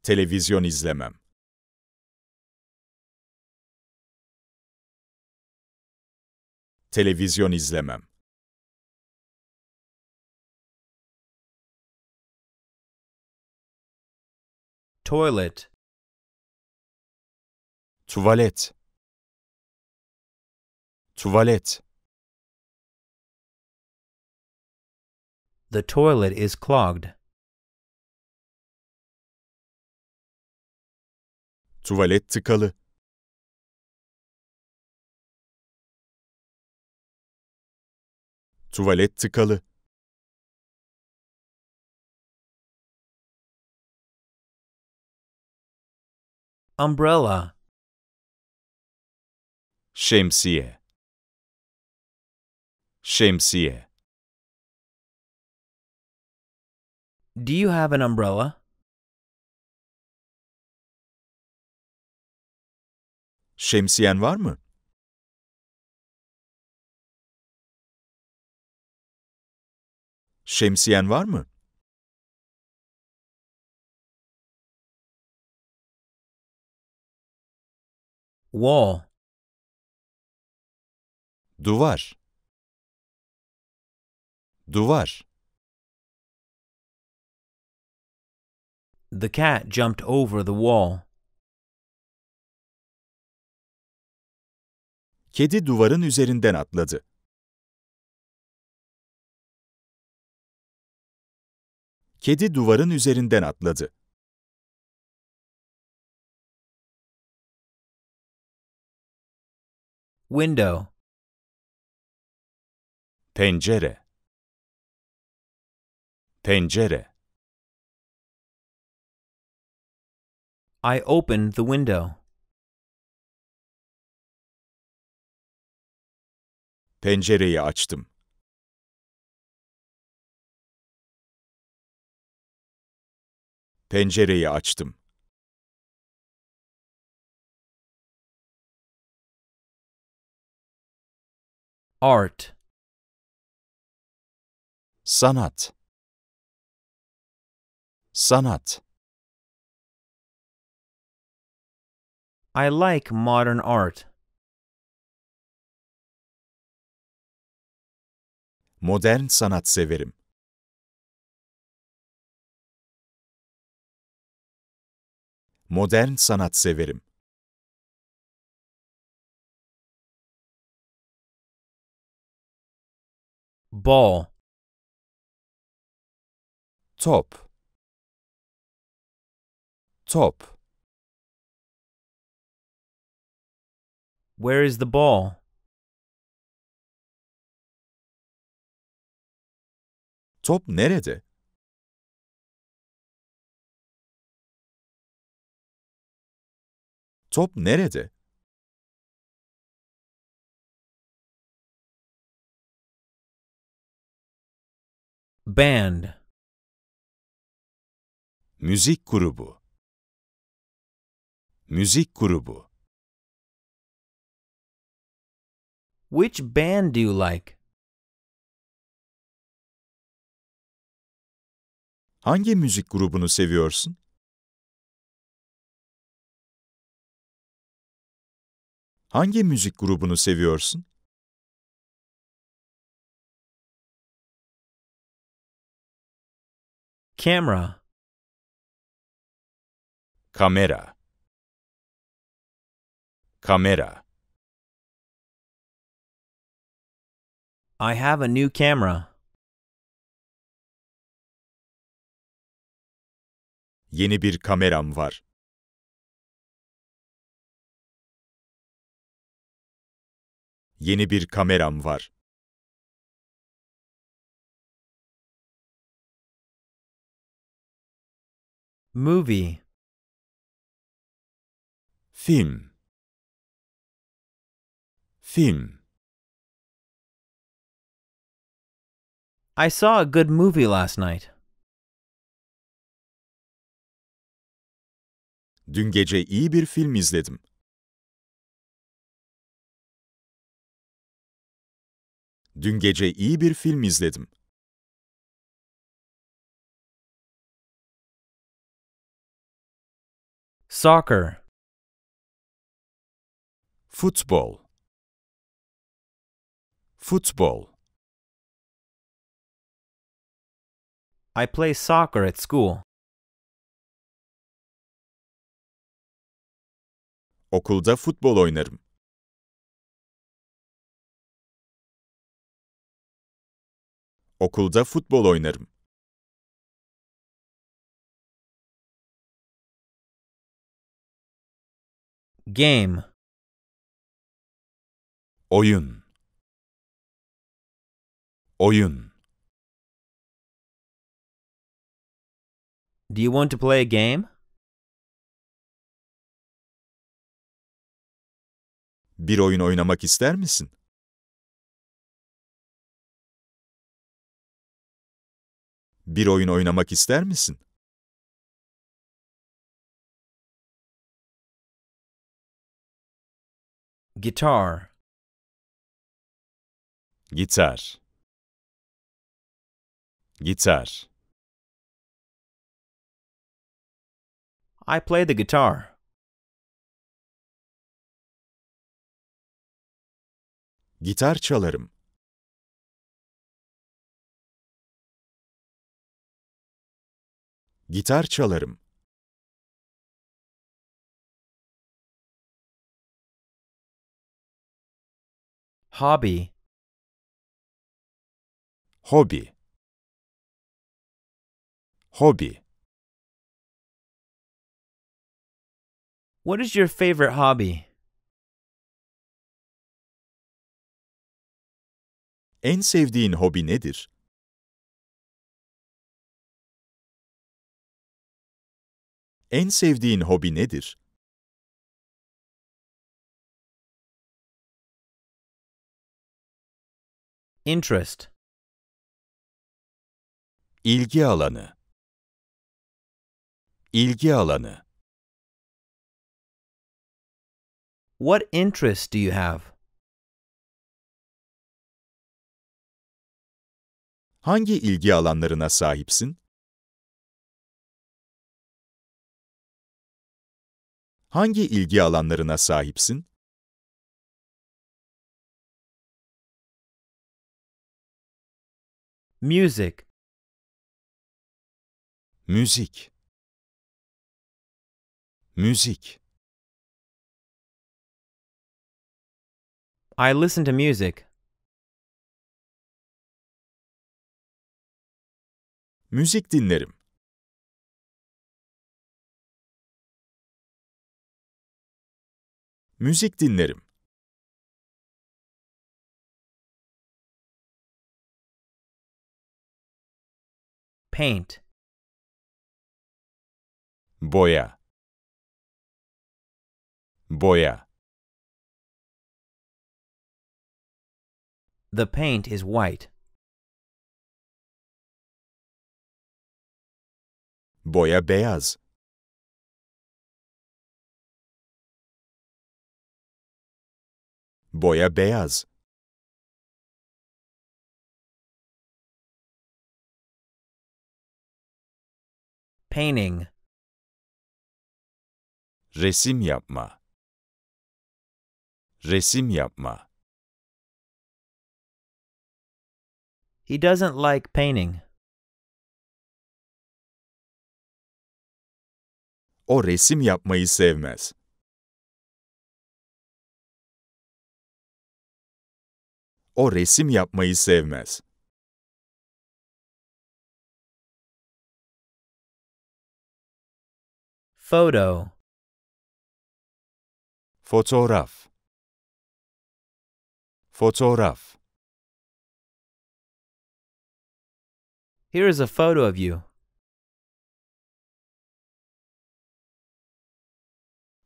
Televizyon izlemem. Televizyon izlemem. Toilet. Tuvalet. Tuvalet. The toilet is clogged. Tuvalet tıkalı. Tuvalet tıkalı. umbrella Şemsiye. Şemsiye. Do you have an umbrella? Şemsiyen var mı? Şemsiyen var mı? Wall. Duvar. Duvar. The cat jumped over the wall. Kedi duvarın üzerinden atladı. Kedi duvarın üzerinden atladı. window pencere pencere I opened the window pencereyi açtım pencereyi açtım Art Sanat Sanat I like modern art. Modern sanat severim. Modern sanat severim. ball top top where is the ball top nerede top nerede Band Müzik grubu Müzik grubu Which band do you like? Hangi müzik grubunu seviyorsun? Hangi müzik grubunu seviyorsun? Camera. Camera. Camera. I have a new camera. Yeni bir kameram var. Yeni bir kameram var. Movie Film Film I saw a good movie last night. Dün gece iyi bir film izledim. Dün gece iyi bir film izledim. Soccer. Football. Football. I play soccer at school. Okulda futbol oynarım. Okulda futbol oynarım. Game Oyun Oyun Do you want to play a game? Bir oyun oynamak ister misin? Bir oyun oynamak ister misin? Guitar Gitar Gitar I play the guitar. Gitar çalarım. Gitar çalarım. Hobby. Hobby. Hobby. What is your favorite hobby? En sevdiğin hobi nedir? En sevdiğin hobi nedir? Interest ilgi alanı ilgi alanı What interest do you have? Hangi ilgi alanlarına sahipsin? Hangi ilgi alanlarına sahipsin? Music. Müzik. Müzik. I listen to music. Müzik dinlerim. Müzik dinlerim. Paint. Boya. Boya. The paint is white. Boya beyaz. Boya beyaz. Painting. Resim yapma. Resim yapma. He doesn't like painting. O resim yapmayı sevmez. O resim yapmayı sevmez. Photo Photograph Photograph Here is a photo of you.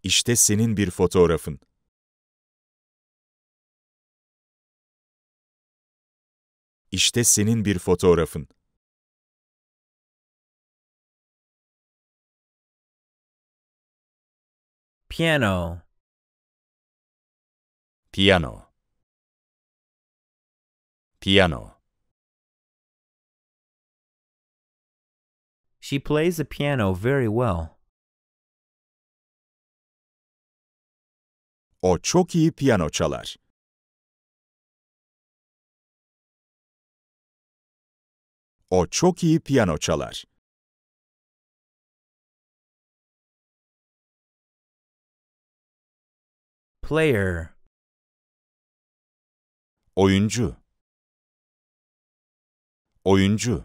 İşte senin bir fotoğrafın. İşte senin bir fotoğrafın. piano piano piano She plays the piano very well. O çok iyi piyano çalar. O çok iyi piyano çalar. Player Oyuncu Oyuncu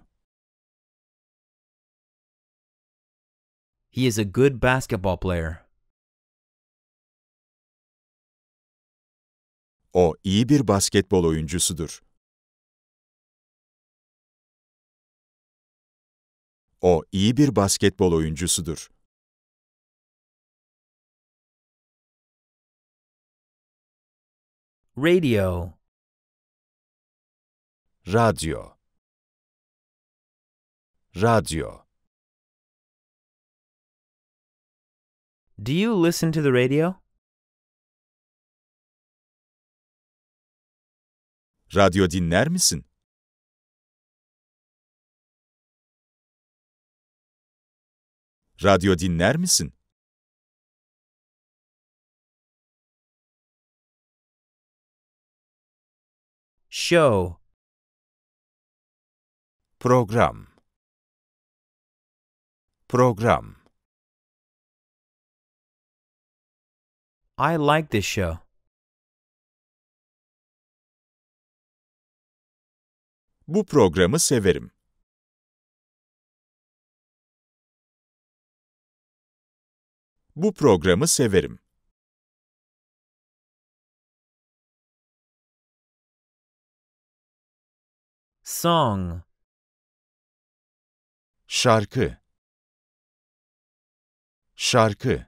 He is a good basketball player. O iyi bir basketbol oyuncusudur. O iyi bir basketbol oyuncusudur. Radio Radyo Radyo Do you listen to the radio? Radyo dinler misin? Radyo dinler misin? Show Program Program I like this show. Bu programı severim. Bu programı severim. Song Şarkı Şarkı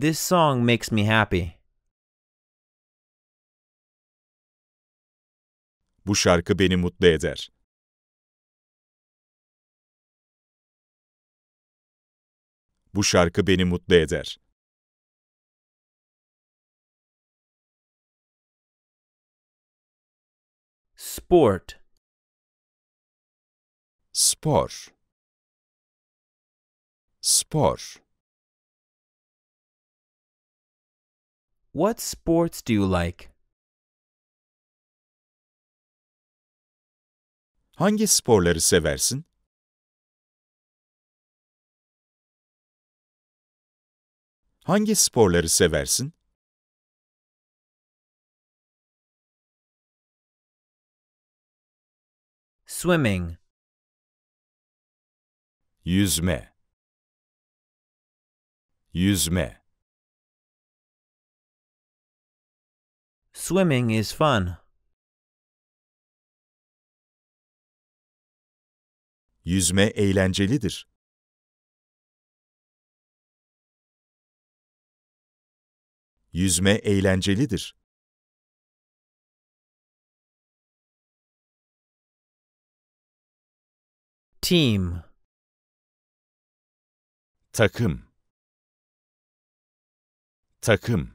This song makes me happy. Bu şarkı beni mutlu eder. Bu şarkı beni mutlu eder. Sport Spor Spor What sports do you like? Hangi sporları seversin? Hangi sporları seversin? Swimming. Yüzme. Yüzme. Swimming is fun. Yüzme eğlencelidir. Yüzme eğlencelidir. Team Takım Takım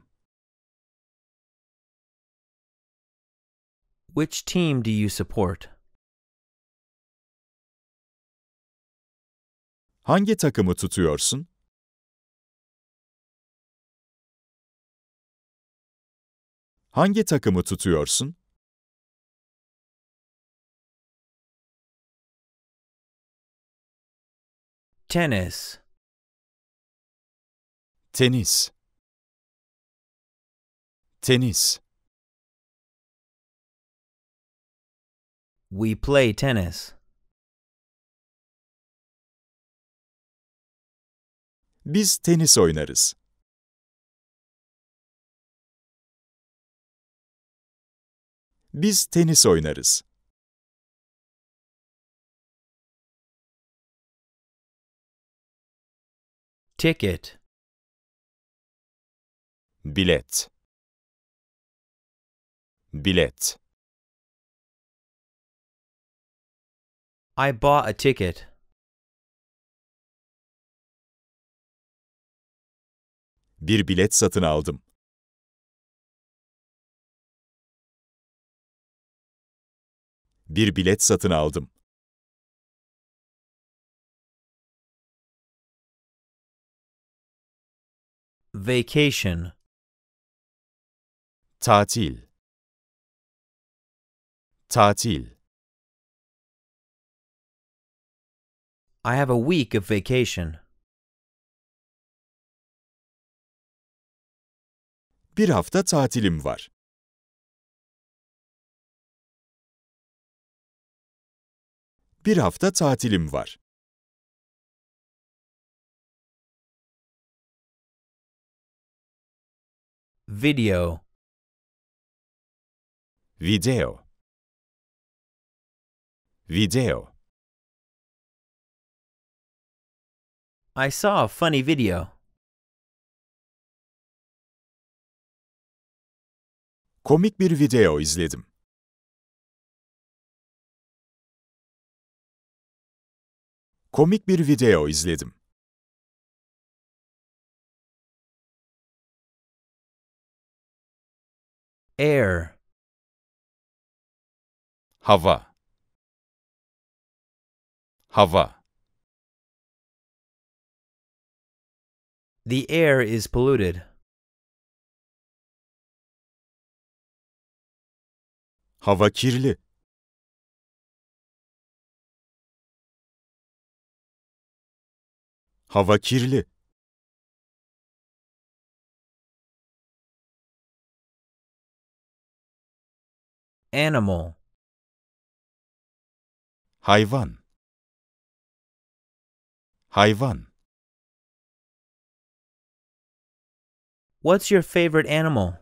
Which team do you support? Hangi takımı tutuyorsun? Hangi takımı tutuyorsun? Tenis. Tenis. Tenis. We play tennis. Biz tenis oynarız. Biz tenis oynarız. Ticket. Bilet. Bilet. I bought a ticket. Bir bilet satın aldım. Bir bilet satın aldım. Vacation Tatil Tatil I have a week of vacation. Bir hafta tatilim var. Bir hafta tatilim var. Video. Video. Video. I saw a funny video. Komik bir video izledim. Komik bir video izledim. air hava hava the air is polluted hava kirli hava kirli Animal. Hayvan. Hayvan. What's your favorite animal?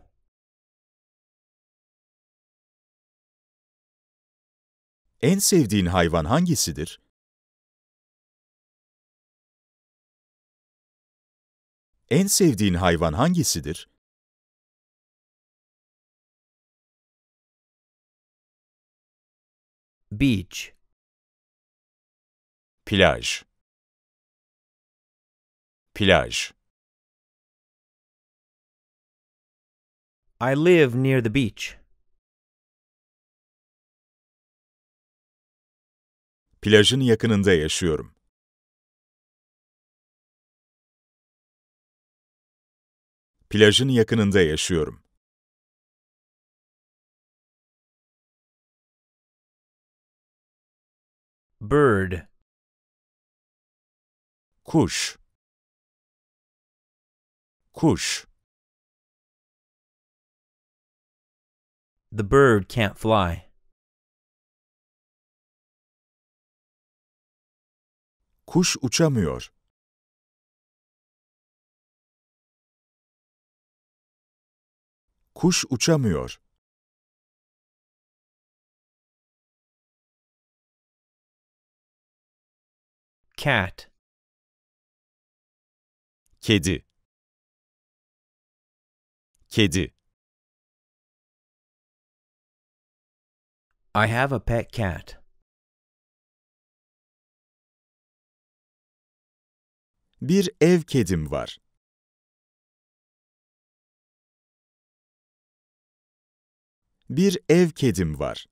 En sevdiğin hayvan hangisidir? En sevdiğin hayvan hangisidir? Beach Plaj Plaj I live near the beach. Plajın yakınında yaşıyorum. Plajın yakınında yaşıyorum. bird kuş kuş The bird can't fly. Kuş uçamıyor. Kuş uçamıyor. Cat. Kedi. Kedi. I have a pet cat. Bir ev kedim var. Bir ev kedim var.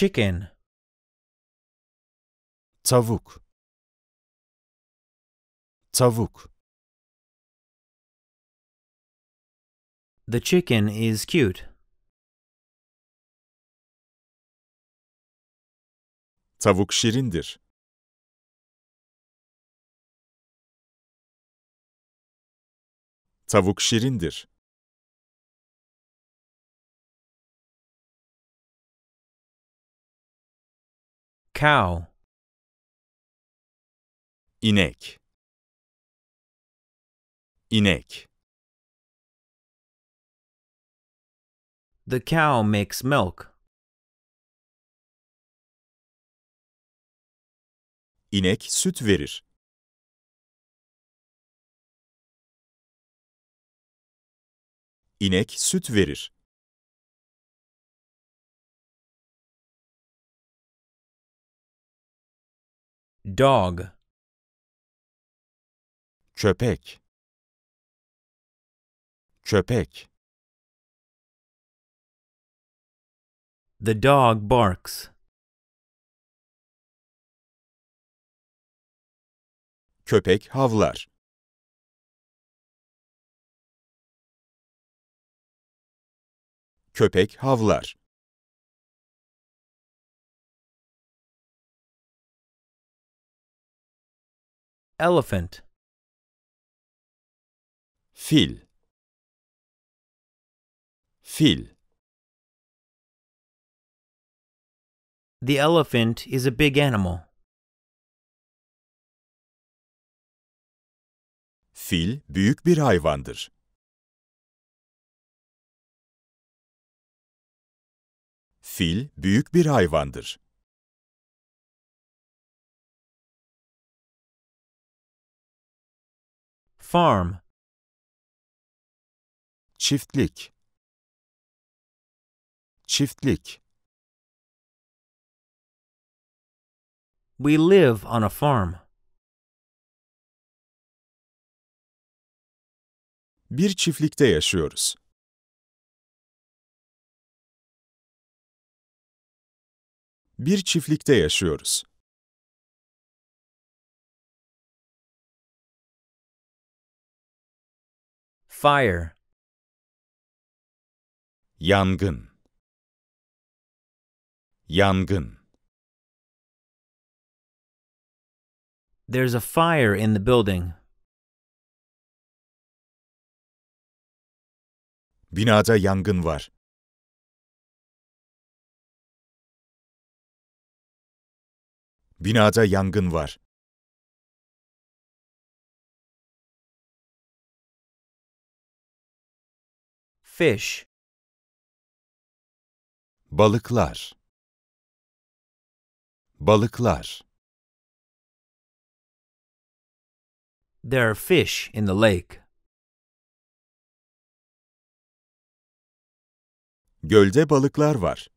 Chicken Tavuk Tavuk The chicken is cute. Tavuk şirindir. Tavuk şirindir. Cow inek inek The cow makes milk. İnek süt verir. İnek süt verir. Dog. Köpek. Köpek. The dog barks. Köpek havlar. Köpek havlar. Elephant. Fil. Fil. The elephant is a big animal. Fil büyük bir hayvandır. Fil büyük bir hayvandır. Farm Çiftlik Çiftlik We live on a farm. Bir çiftlikte yaşıyoruz. Bir çiftlikte yaşıyoruz. Fire Yangın Yangın There's a fire in the building. Binada yangın var. Binada yangın var. Fish. Balıklar. Balıklar. There are fish in the lake. Gölde balıklar var.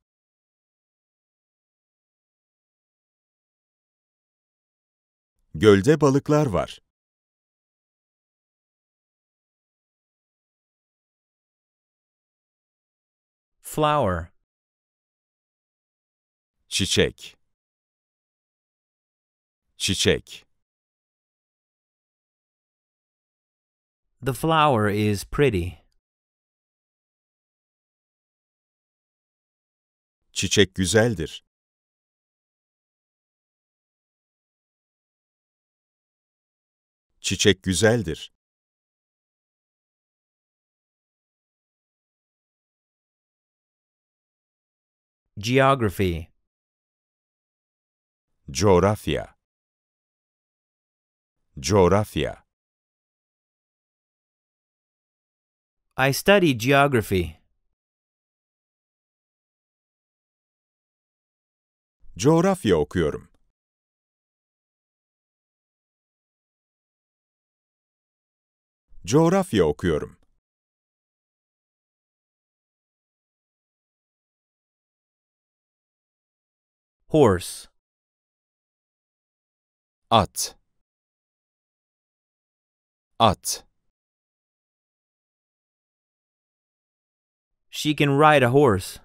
Gölde balıklar var. Flower. Çiçek. Çiçek. The flower is pretty. Çiçek güzeldir. Çiçek güzeldir. Geography Coğrafya Coğrafya I study geography. Coğrafya okuyorum. Coğrafya okuyorum. horse at at She can ride a horse.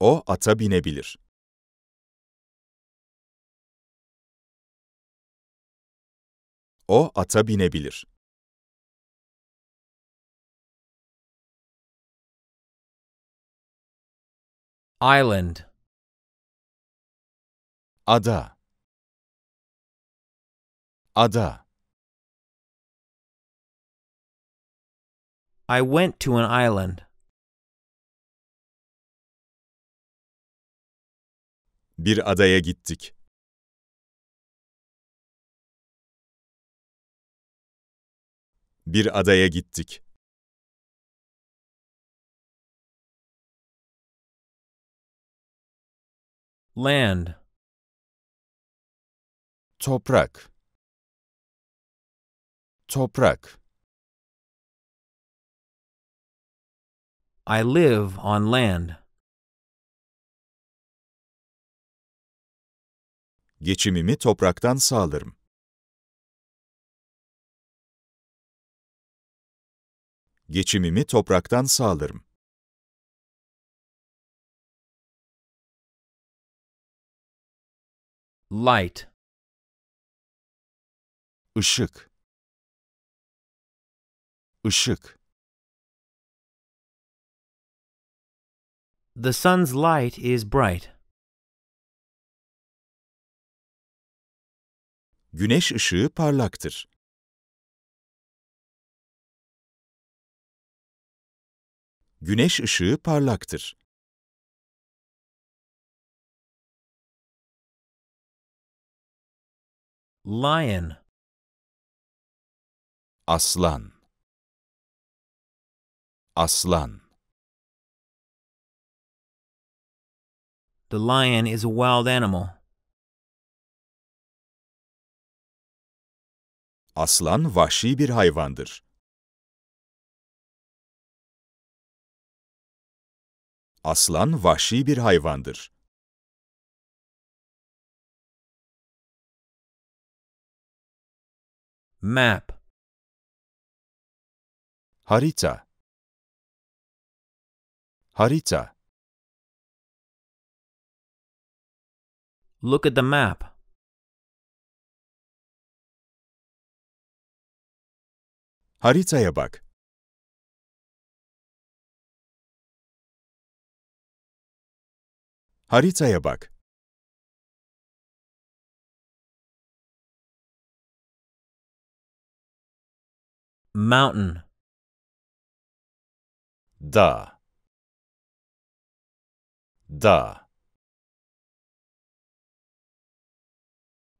O ata binebilir. O ata binebilir. Island Ada Ada I went to an island. Bir adaya gittik. Bir adaya gittik. Land. Toprak. Toprak. I live on land. Geçimimi topraktan sağlarım. Geçimimi topraktan sağlarım. Light. Işık. Işık. The sun's light is bright. Güneş ışığı parlaktır. Güneş ışığı parlaktır. Lion Aslan Aslan The lion is a wild animal. Aslan vahşi bir hayvandır. Aslan vahşi bir hayvandır. Map. Harita. Harita. Look at the map. Haritaya bak. Haritaya bak. Mountain. Da. Da.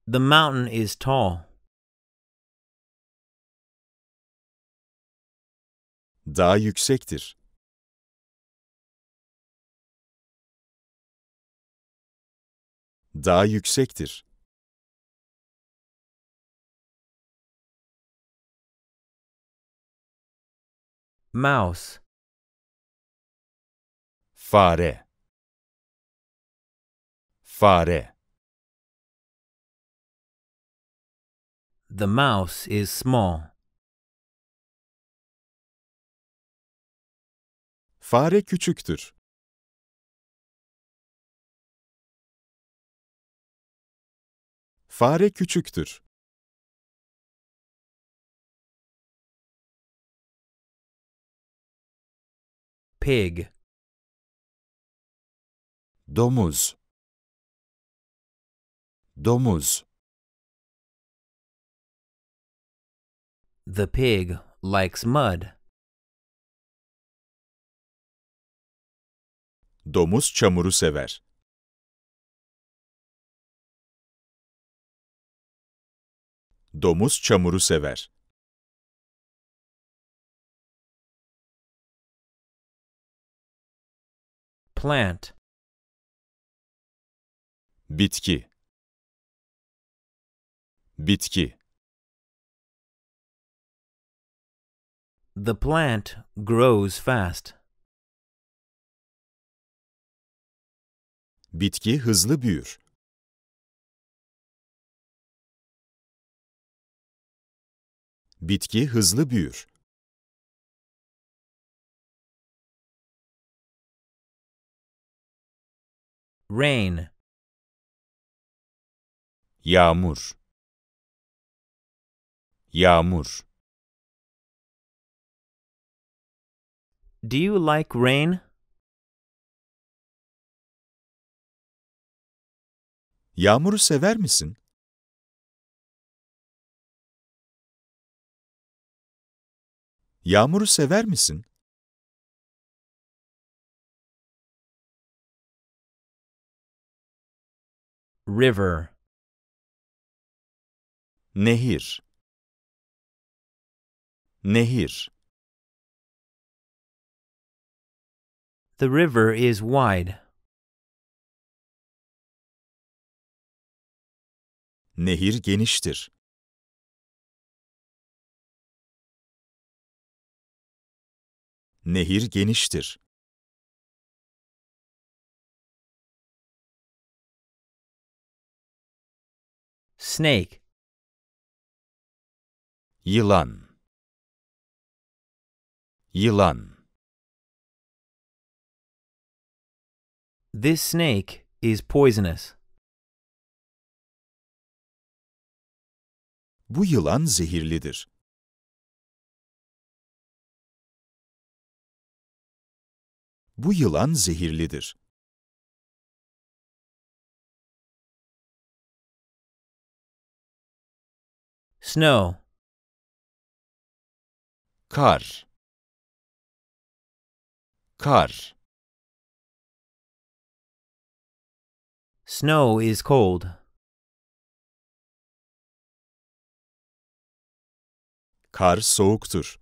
The mountain is tall. Dağ yüksektir. Dağ yüksektir. Mouse. Fare. Fare. The mouse is small. Fare küçüktür. Fare küçüktür. Pig. Domuz. Domuz. The pig likes mud. Domuz çamuru sever. Domuz çamuru sever. Plant. Bitki. Bitki. The plant grows fast. Bitki hızlı büyür. Bitki hızlı büyür. Rain Yağmur Yağmur Do you like rain? Yağmuru sever misin? Yağmuru sever misin? river nehir nehir The river is wide. Nehir geniştir. Nehir geniştir. Snake. Yılan. Yılan. This snake is poisonous. Bu yılan zehirlidir. Bu yılan zehirlidir. snow kar kar snow is cold kar soğuktur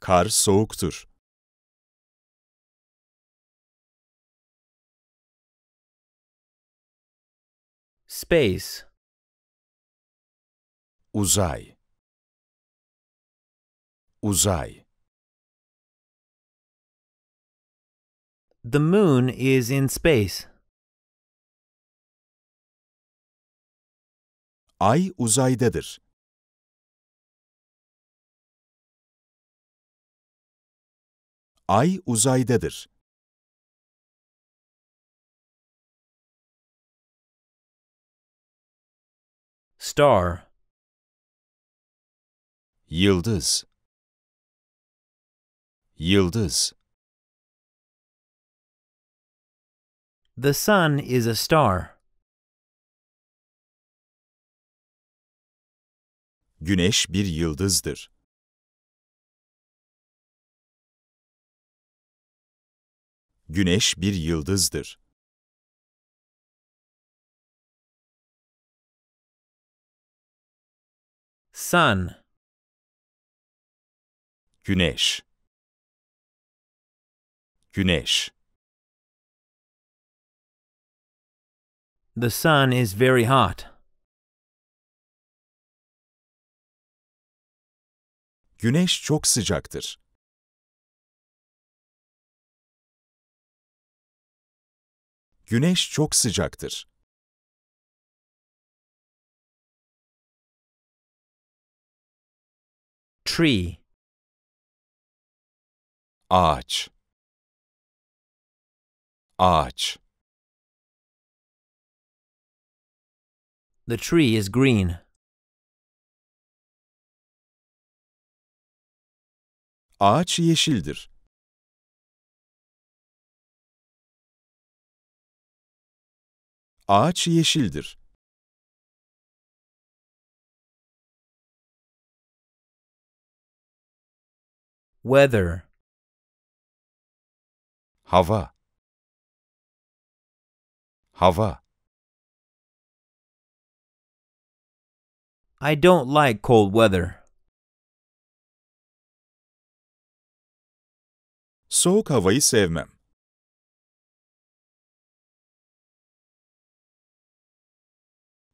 kar soğuktur Space. Uzay. Uzay. The moon is in space. Ay uzaydadır. Ay uzaydadır. Star Yıldız Yıldız The sun is a star. Güneş bir yıldızdır. Güneş bir yıldızdır. Sun. Güneş. Güneş. The sun is very hot. Güneş çok sıcaktır. Güneş çok sıcaktır. tree arch arch The tree is green. Ağaç yeşildir. Ağaç yeşildir. Weather Hava Hava I don't like cold weather. Soğuk havayı sevmem.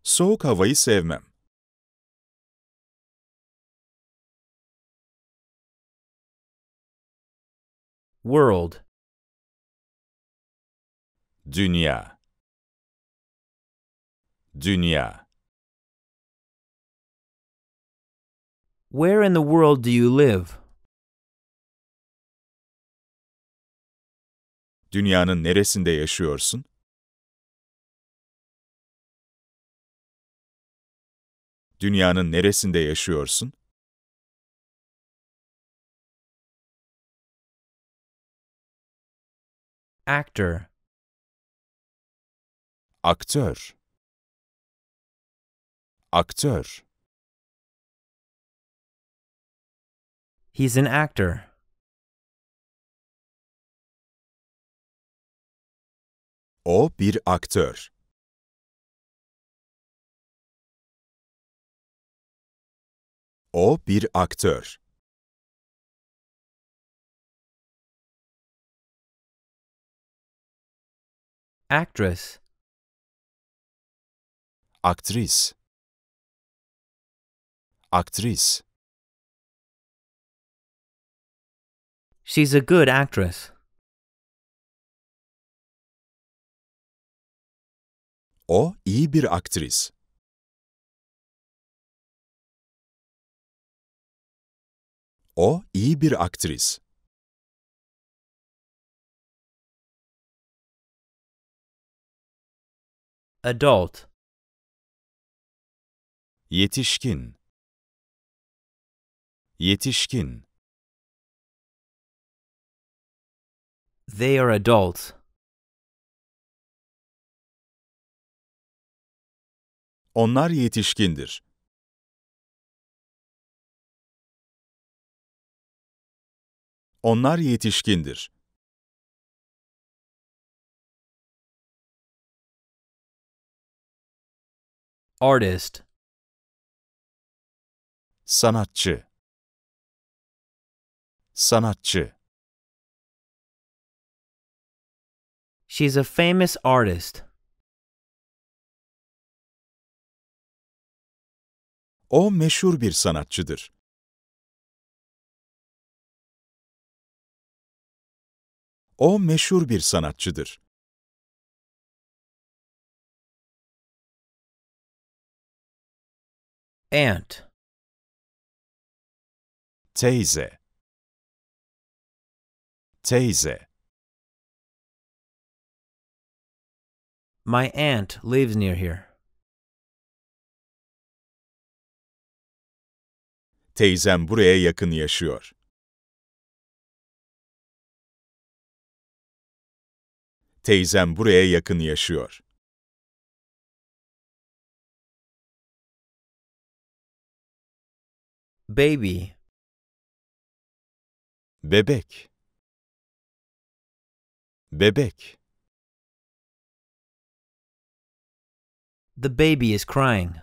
Soğuk havayı sevmem. World Dünya Dünya Where in the world do you live? Dünyanın neresinde yaşıyorsun? Dünyanın neresinde yaşıyorsun? Actor. Aktör. Aktör. He's an actor. O bir aktör. O bir aktör. Actress. Actress. Actress. She's a good actress. O iyi bir aktris. O iyi bir aktris. Adult. Yetişkin. Yetişkin. They are adults. Onlar yetişkindir. Onlar yetişkindir. Artist Sanatçı Sanatçı She's a famous artist. O meşhur bir sanatçıdır. O meşhur bir sanatçıdır. Aunt. Teyze. Teyze. My aunt lives near here. Teyzem buraya yakın yaşıyor. Teyzem buraya yakın yaşıyor. baby bebek bebek The baby is crying.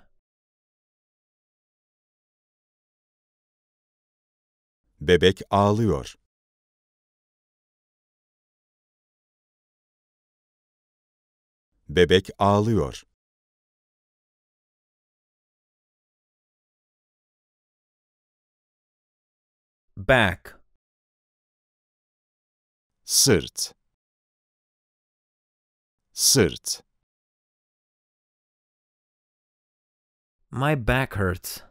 Bebek ağlıyor. Bebek ağlıyor. Back Sırt Sırt My back hurts.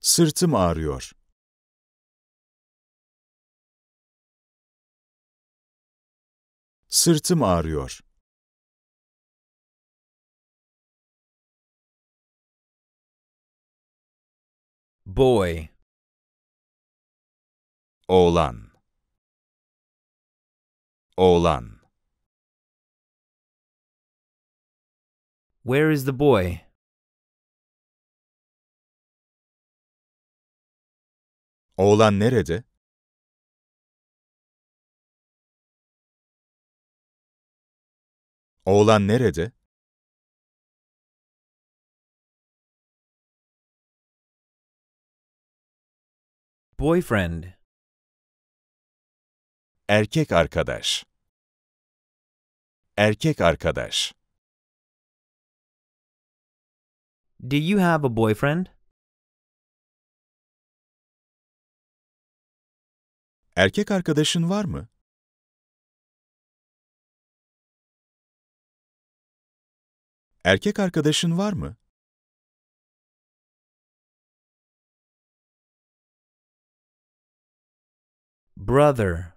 Sırtım ağrıyor. Sırtım ağrıyor. Boy Oğlan Oğlan Where is the boy? Oğlan nerede? Oğlan nerede? boyfriend. Erkek arkadaş. Erkek arkadaş. Do you have a boyfriend? Erkek arkadaşın var mı? Erkek arkadaşın var mı? brother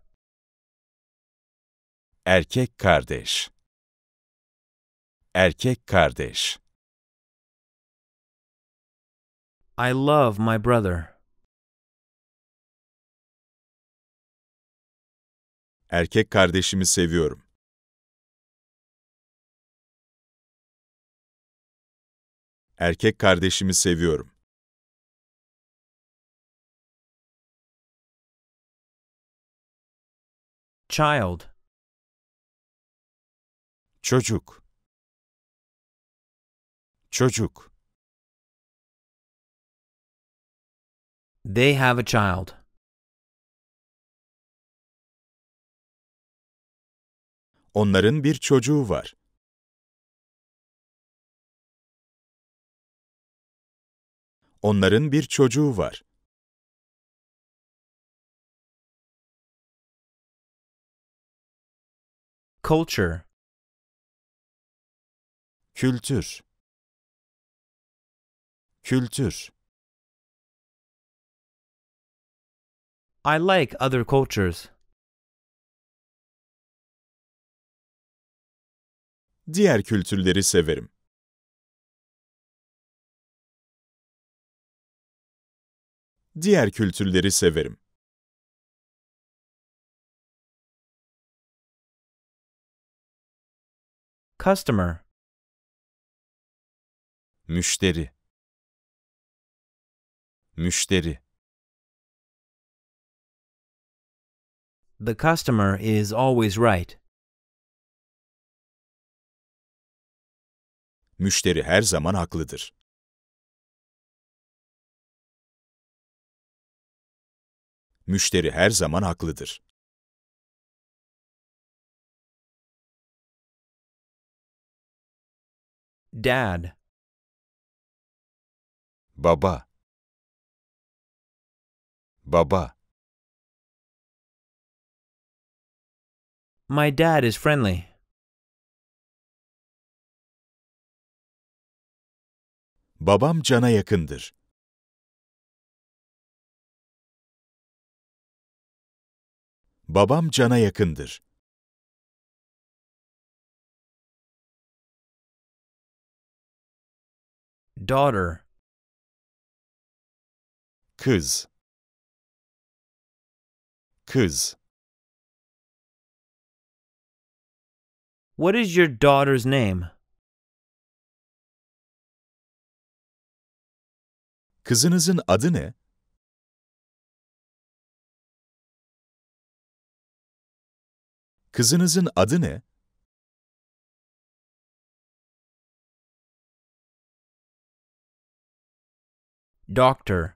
erkek kardeş erkek kardeş I love my brother erkek kardeşimi seviyorum erkek kardeşimi seviyorum Child. Çocuk. Çocuk. They have a child. Onların bir çocuğu var. Onların bir çocuğu var. Culture Kültür Kültür I like other cultures. Diğer kültürleri severim. Diğer kültürleri severim. Customer Müşteri Müşteri The customer is always right. Müşteri her zaman haklıdır. Müşteri her zaman haklıdır. Dad. Baba. Baba. My dad is friendly. Babam cana yakındır. Babam cana yakındır. Daughter. Kız. Kız. What is your daughter's name? Kızınızın adı ne? Kızınızın adı ne? Doctor.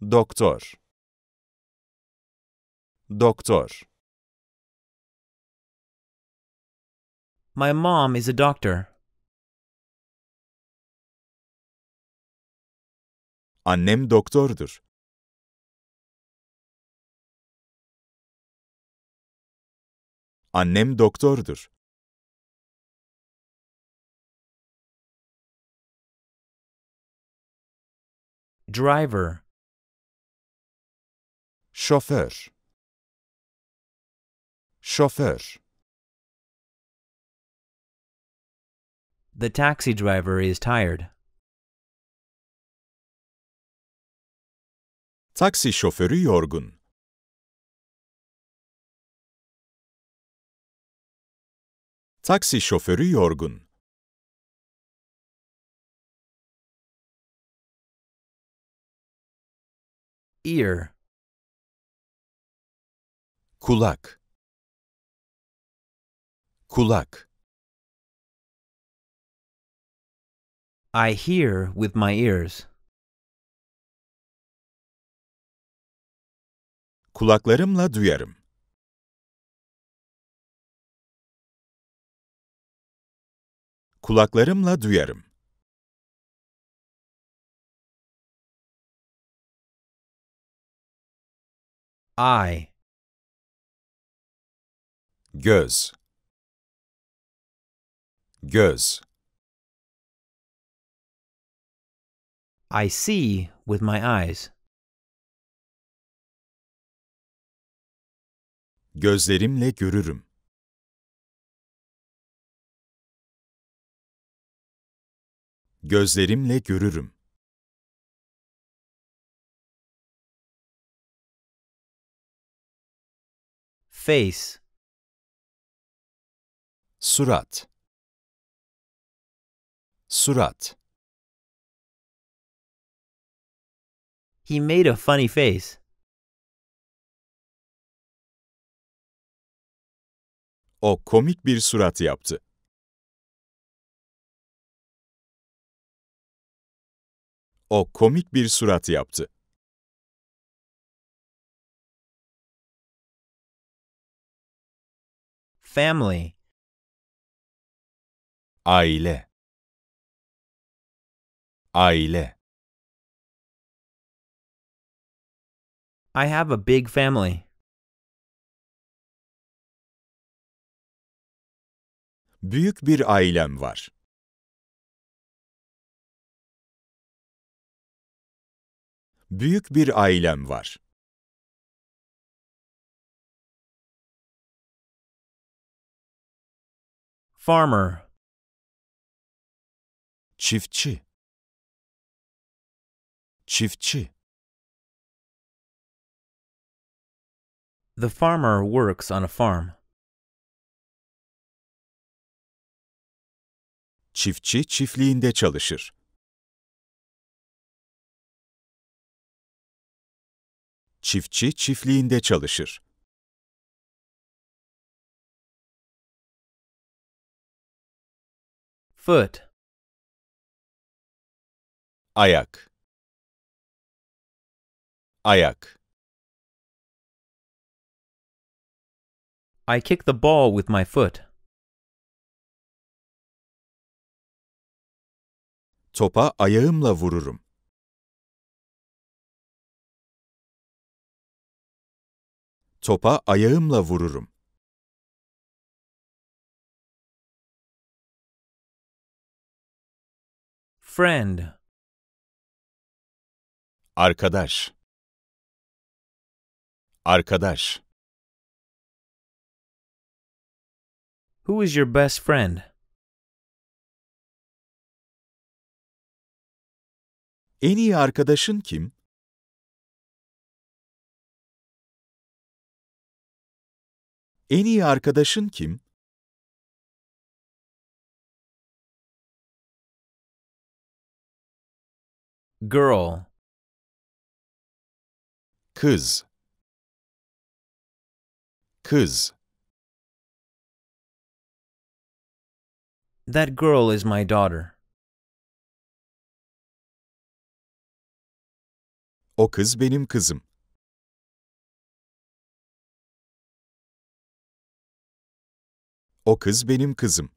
Doktor. Doktor. My mom is a doctor. Annem doktordur. Annem doktordur. Driver Chauffeur Chauffeur The taxi driver is tired. Taxi şoförü yorgun. Taxi şoförü yorgun. ear kulak kulak I hear with my ears kulaklarımla duyarım kulaklarımla duyarım Eye. Göz. Göz. I see with my eyes. Gözlerimle görürüm. Gözlerimle görürüm. Face Surat Surat He made a funny face. O komik bir surat yaptı. O komik bir surat yaptı. Family. Aile. Aile. I have a big family. Büyük bir ailem var. Büyük bir ailem var. Farmer. Çiftçi. Çiftçi. The farmer works on a farm. Çiftçi çiftliğinde çalışır. Çiftçi çiftliğinde çalışır. Foot. Ayak. Ayak. I kick the ball with my foot. Topa ayağımla vururum. Topa ayağımla vururum. Friend. Arkadaş. Arkadaş. Who is your best friend? En iyi arkadaşın kim? En iyi arkadaşın kim? girl kız kız That girl is my daughter. O kız benim kızım. O kız benim kızım.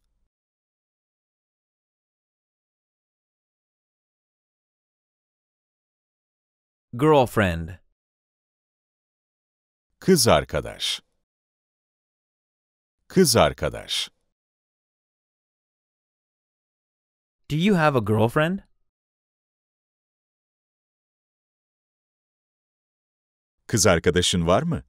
Girlfriend. Kız arkadaş. Kız arkadaş. Do you have a girlfriend? Kız arkadaşın var mı?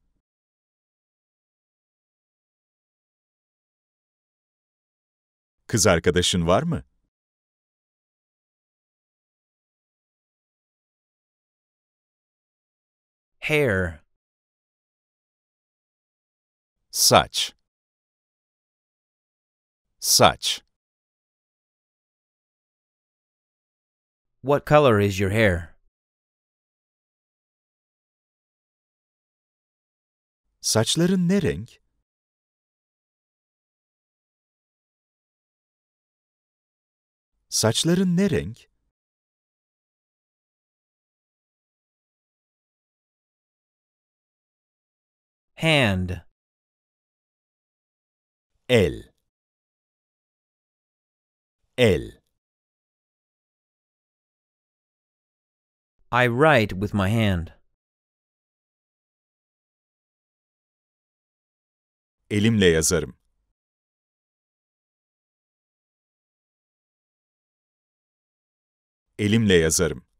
Kız arkadaşın var mı? hair such such What color is your hair? Saçların ne renk? Saçların ne renk? Hand. El. El. I write with my hand. Elimle yazarım. Elimle yazarım.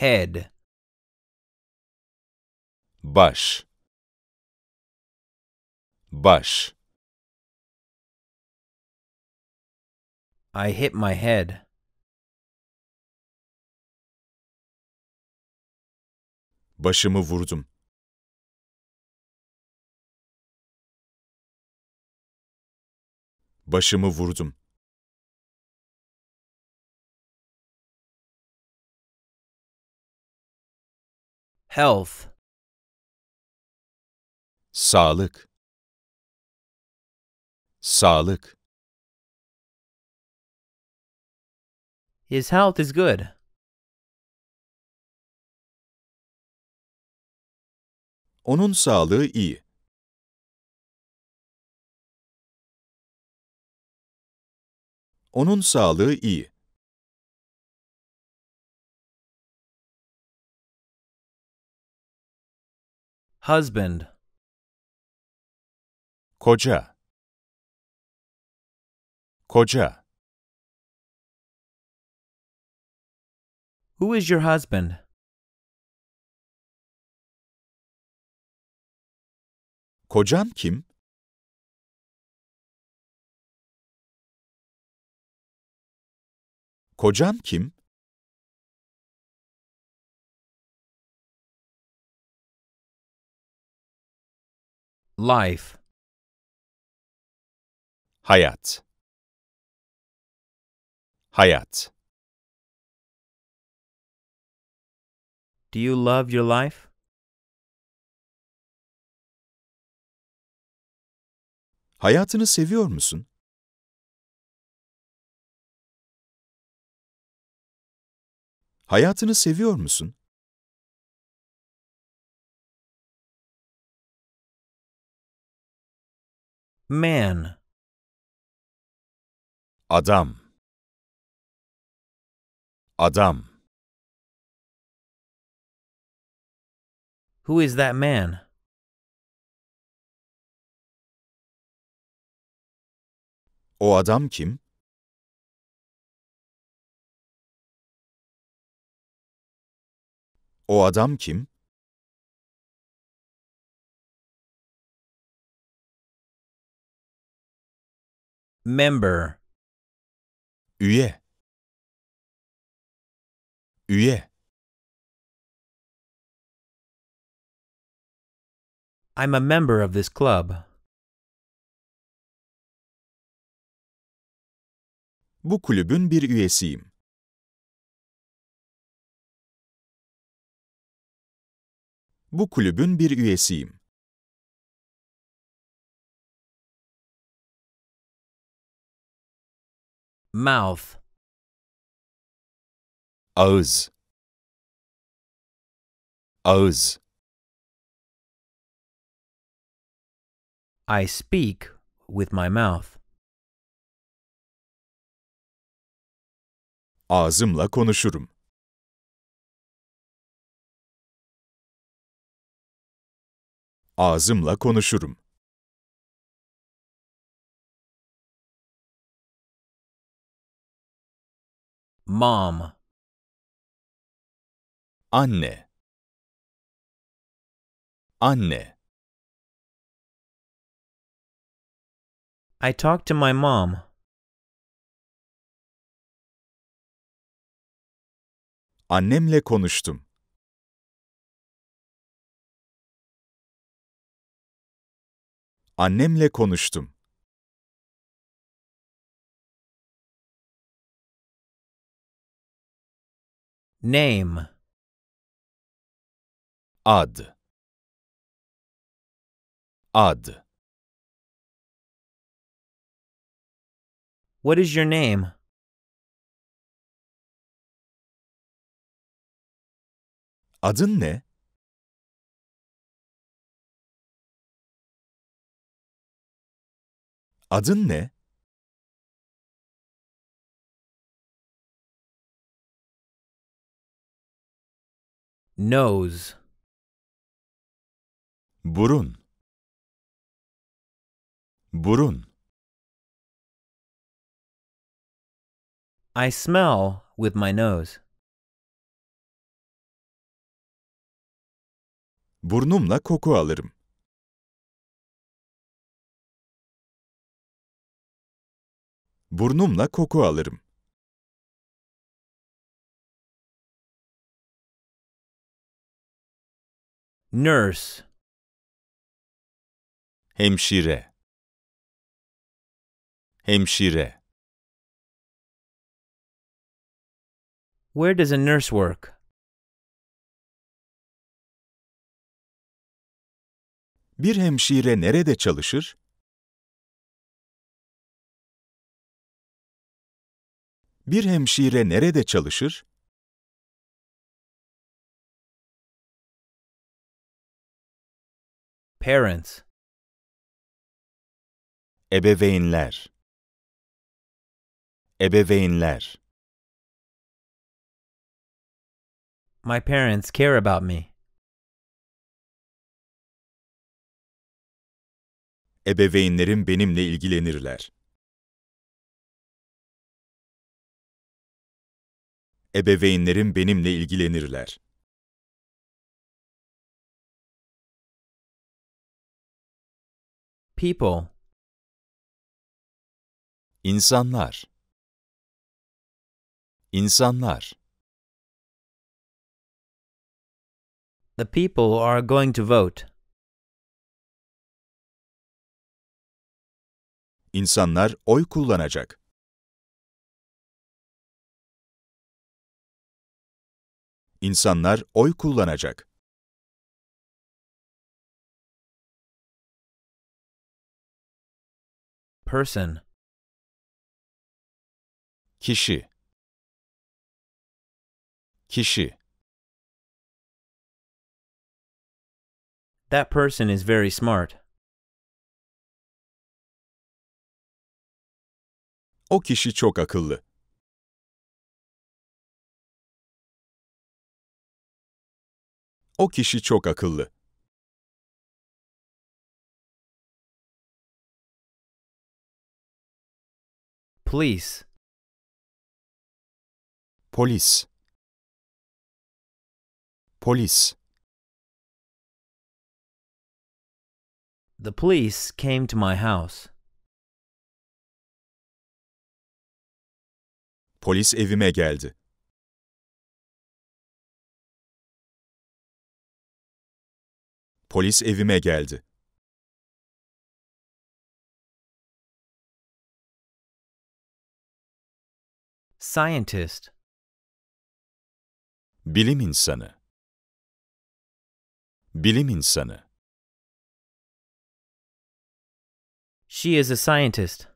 Head Baş Baş I hit my head. Başımı vurdum. Başımı vurdum. health sağlık sağlık His health is good. Onun sağlığı iyi. Onun sağlığı iyi. Husband Koca Koca Who is your husband? Kocan kim? Kocan kim? Life Hayat Hayat Do you love your life? Hayatını seviyor musun? Hayatını seviyor musun? Man Adam Adam Who is that man? O adam kim? O adam kim? member üye üye I'm a member of this club. Bu kulübün bir üyesiyim. Bu kulübün bir üyesiyim. Mouth Oz. Oz. I speak with my mouth. Ağzımla konuşurum. Ağzımla konuşurum. Mom. Anne. Anne. I talked to my mom. Annemle konuştum. Annemle konuştum. Name Ad Ad What is your name? adın ne? Adın ne? Nose. burun burun I smell with my nose. Burnumla koku alırım. Burnumla koku alırım. Nurse Hemşire Hemşire Where does a nurse work? Bir hemşire nerede çalışır? Bir hemşire nerede çalışır? Parents Ebeveynler Ebeveynler My parents care about me. Ebeveynlerim benimle ilgilenirler. Ebeveynlerim benimle ilgilenirler. People. İnsanlar. İnsanlar. The people are going to vote. İnsanlar oy kullanacak. İnsanlar oy kullanacak. Person. Kişi. Kişi. That person is very smart. O kişi çok akıllı. O kişi çok akıllı. Police. Polis. Polis. The police came to my house. Polis evime geldi. Polis evime geldi. Scientist Bilim insanı Bilim insanı She is a scientist.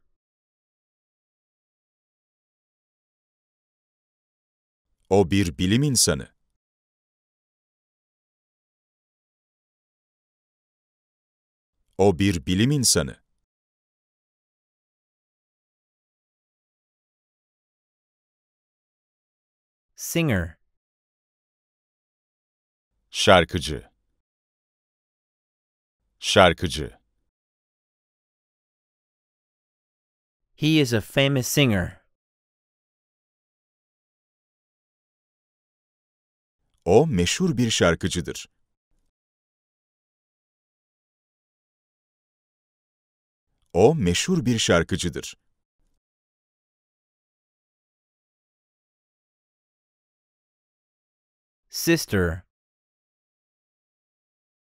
O bir bilim insanı. O bir bilim insanı. Singer Şarkıcı Şarkıcı He is a famous singer. O meşhur bir şarkıcıdır. O meşhur bir şarkıcıdır. Sister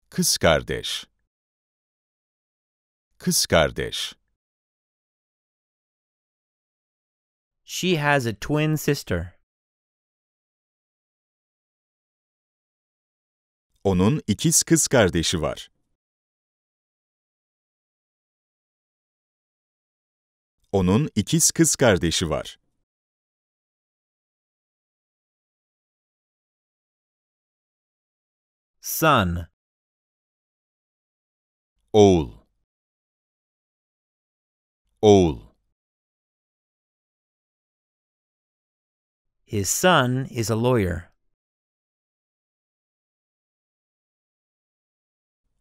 Kız kardeş Kız kardeş She has a twin sister. Onun ikiz kız kardeşi var. Onun ikiz kız kardeşi var. Son. Oğul. Oğul. His son is a lawyer.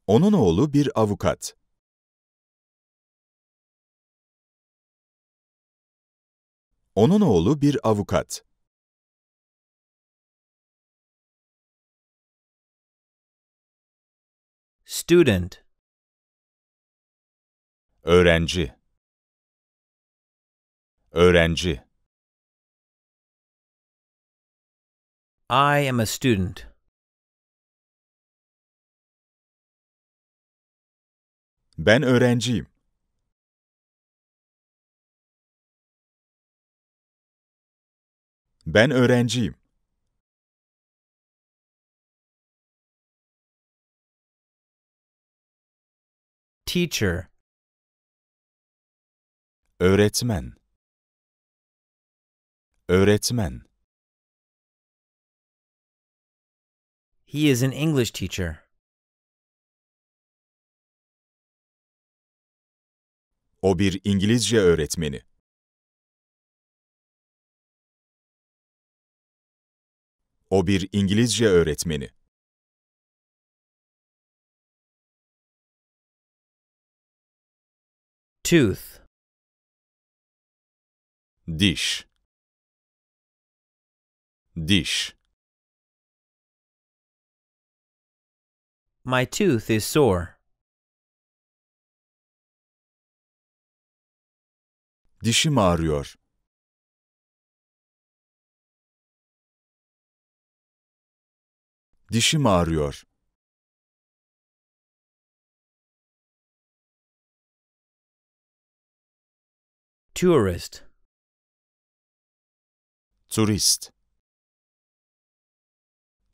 Onun oğlu bir avukat. Onun oğlu bir avukat. Student Öğrenci Öğrenci I am a student. Ben öğrenciyim. Ben öğrenciyim. Teacher Öğretmen Öğretmen He is an English teacher. O bir İngilizce öğretmeni. O bir İngilizce öğretmeni. Tooth. Dish. Dish. My tooth is sore. Dişim ağrıyor. Dişim ağrıyor. Tourist. Turist.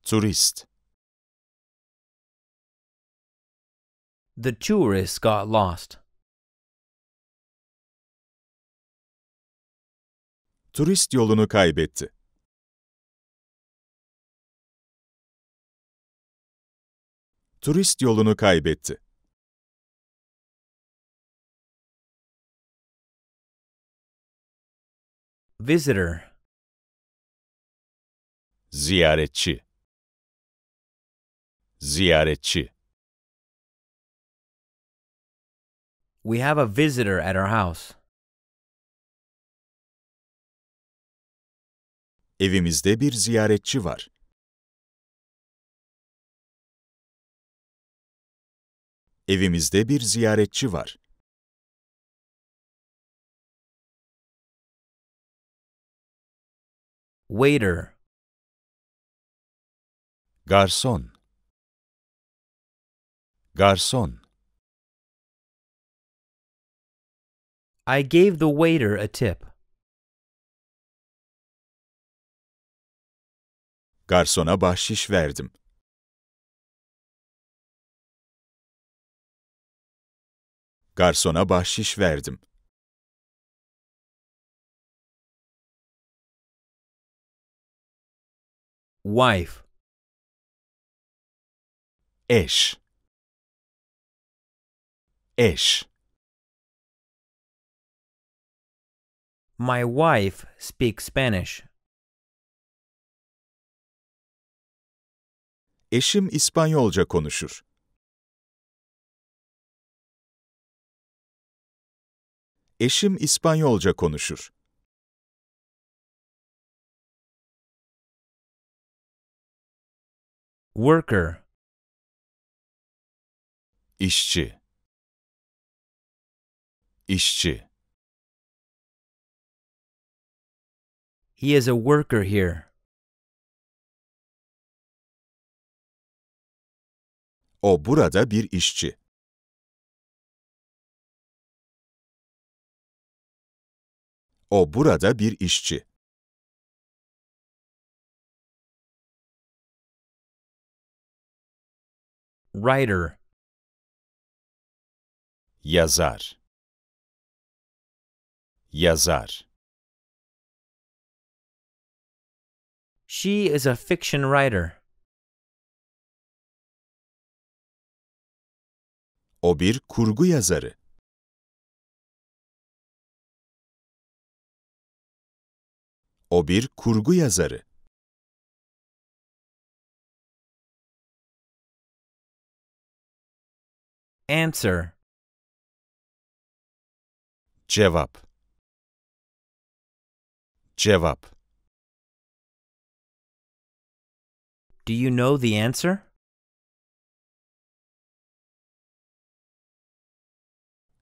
Turist. The tourist got lost. Turist yolunu kaybetti. Turist yolunu kaybetti. Visitor. Ziyaretçi. Ziyaretçi. We have a visitor at our house. Evimizde bir ziyaretçi var. Evimizde bir ziyaretçi var. waiter Garçon. Garçon. I gave the waiter a tip. Garsona bahşiş verdim. Garsona bahşiş verdim. Wife Eş Eş My wife speaks Spanish. Eşim İspanyolca konuşur. Eşim İspanyolca konuşur. Worker işçi, işçi. He is a worker here. O burada bir işçi. O burada bir işçi. Writer Yazar Yazar She is a fiction writer. O bir kurgu yazarı. O bir kurgu yazarı. Answer Cevap Cevap Do you know the answer?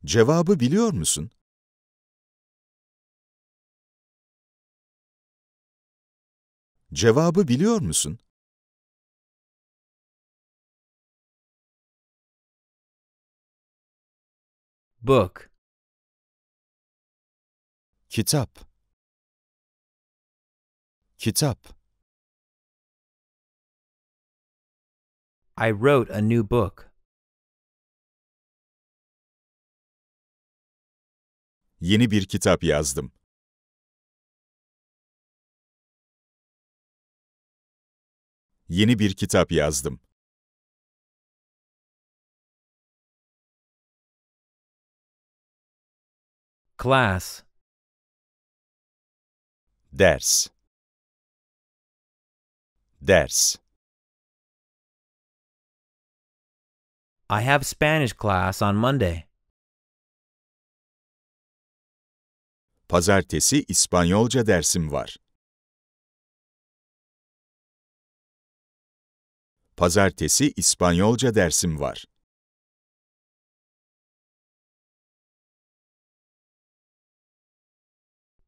Cevabı biliyor musun? Cevabı biliyor musun? Book. Kitap. Kitap. I wrote a new book. Yeni bir kitap yazdım. Yeni bir kitap yazdım. Class Ders Ders I have Spanish class on Monday. Pazartesi İspanyolca dersim var. Pazartesi İspanyolca dersim var.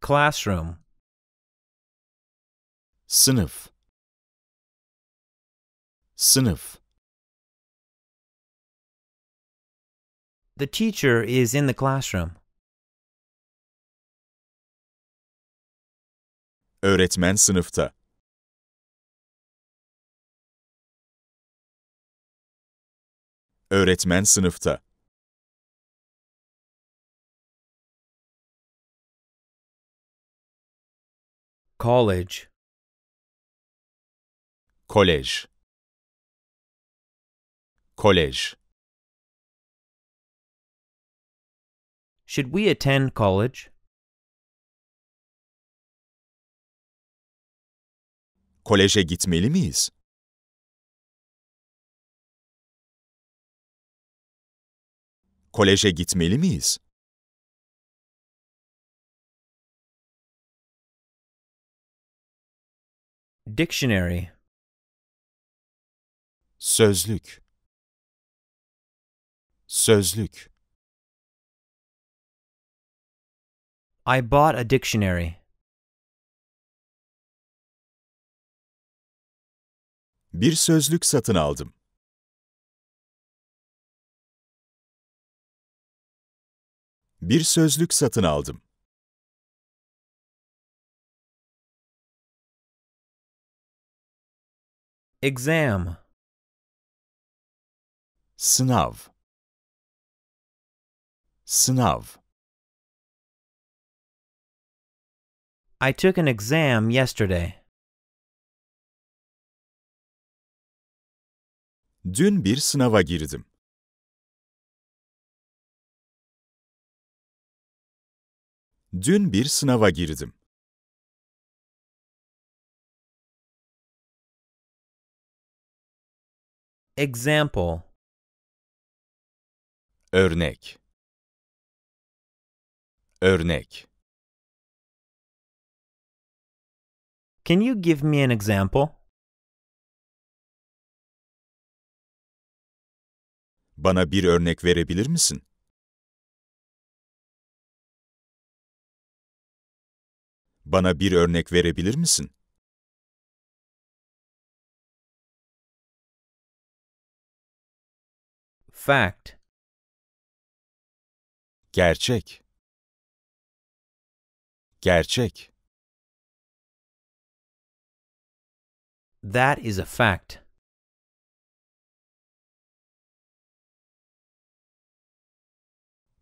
classroom. Sınıf Sınıf The teacher is in the classroom. Öğretmen sınıfta. Öğretmen sınıfta. College College. College. Should we attend college? Koleje gitmeli miyiz? Koleje gitmeli miyiz? Dictionary Sözlük Sözlük I bought a dictionary. Bir sözlük satın aldım. Bir sözlük satın aldım. Exam. Sınav. Sınav. I took an exam yesterday. Dün bir sınava girdim. Dün bir sınava girdim. Example Örnek Örnek Can you give me an example? Bana bir örnek verebilir misin? Bana bir örnek verebilir misin? Fact. Gerçek. Gerçek. That is a fact.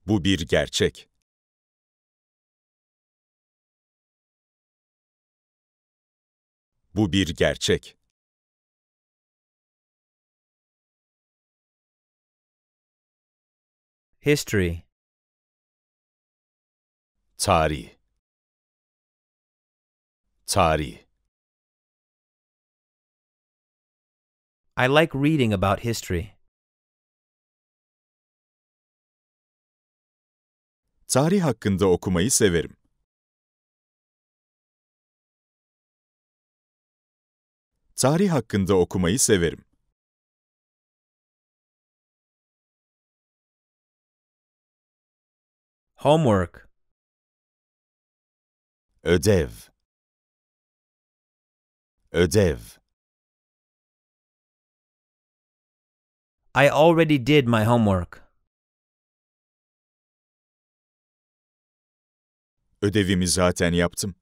Bu bir gerçek. Bu bir gerçek. History Tarih Tarih I like reading about history. Tarih hakkında okumayı severim. Tarih hakkında okumayı severim. Homework. Ödev. Ödev. I already did my homework. Ödevimi zaten yaptım.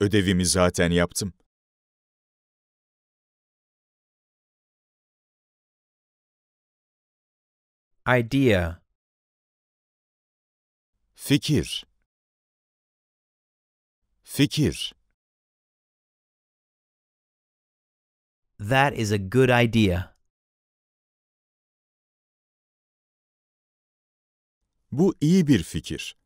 Ödevimi zaten yaptım. idea fikir fikir That is a good idea. Bu iyi bir fikir.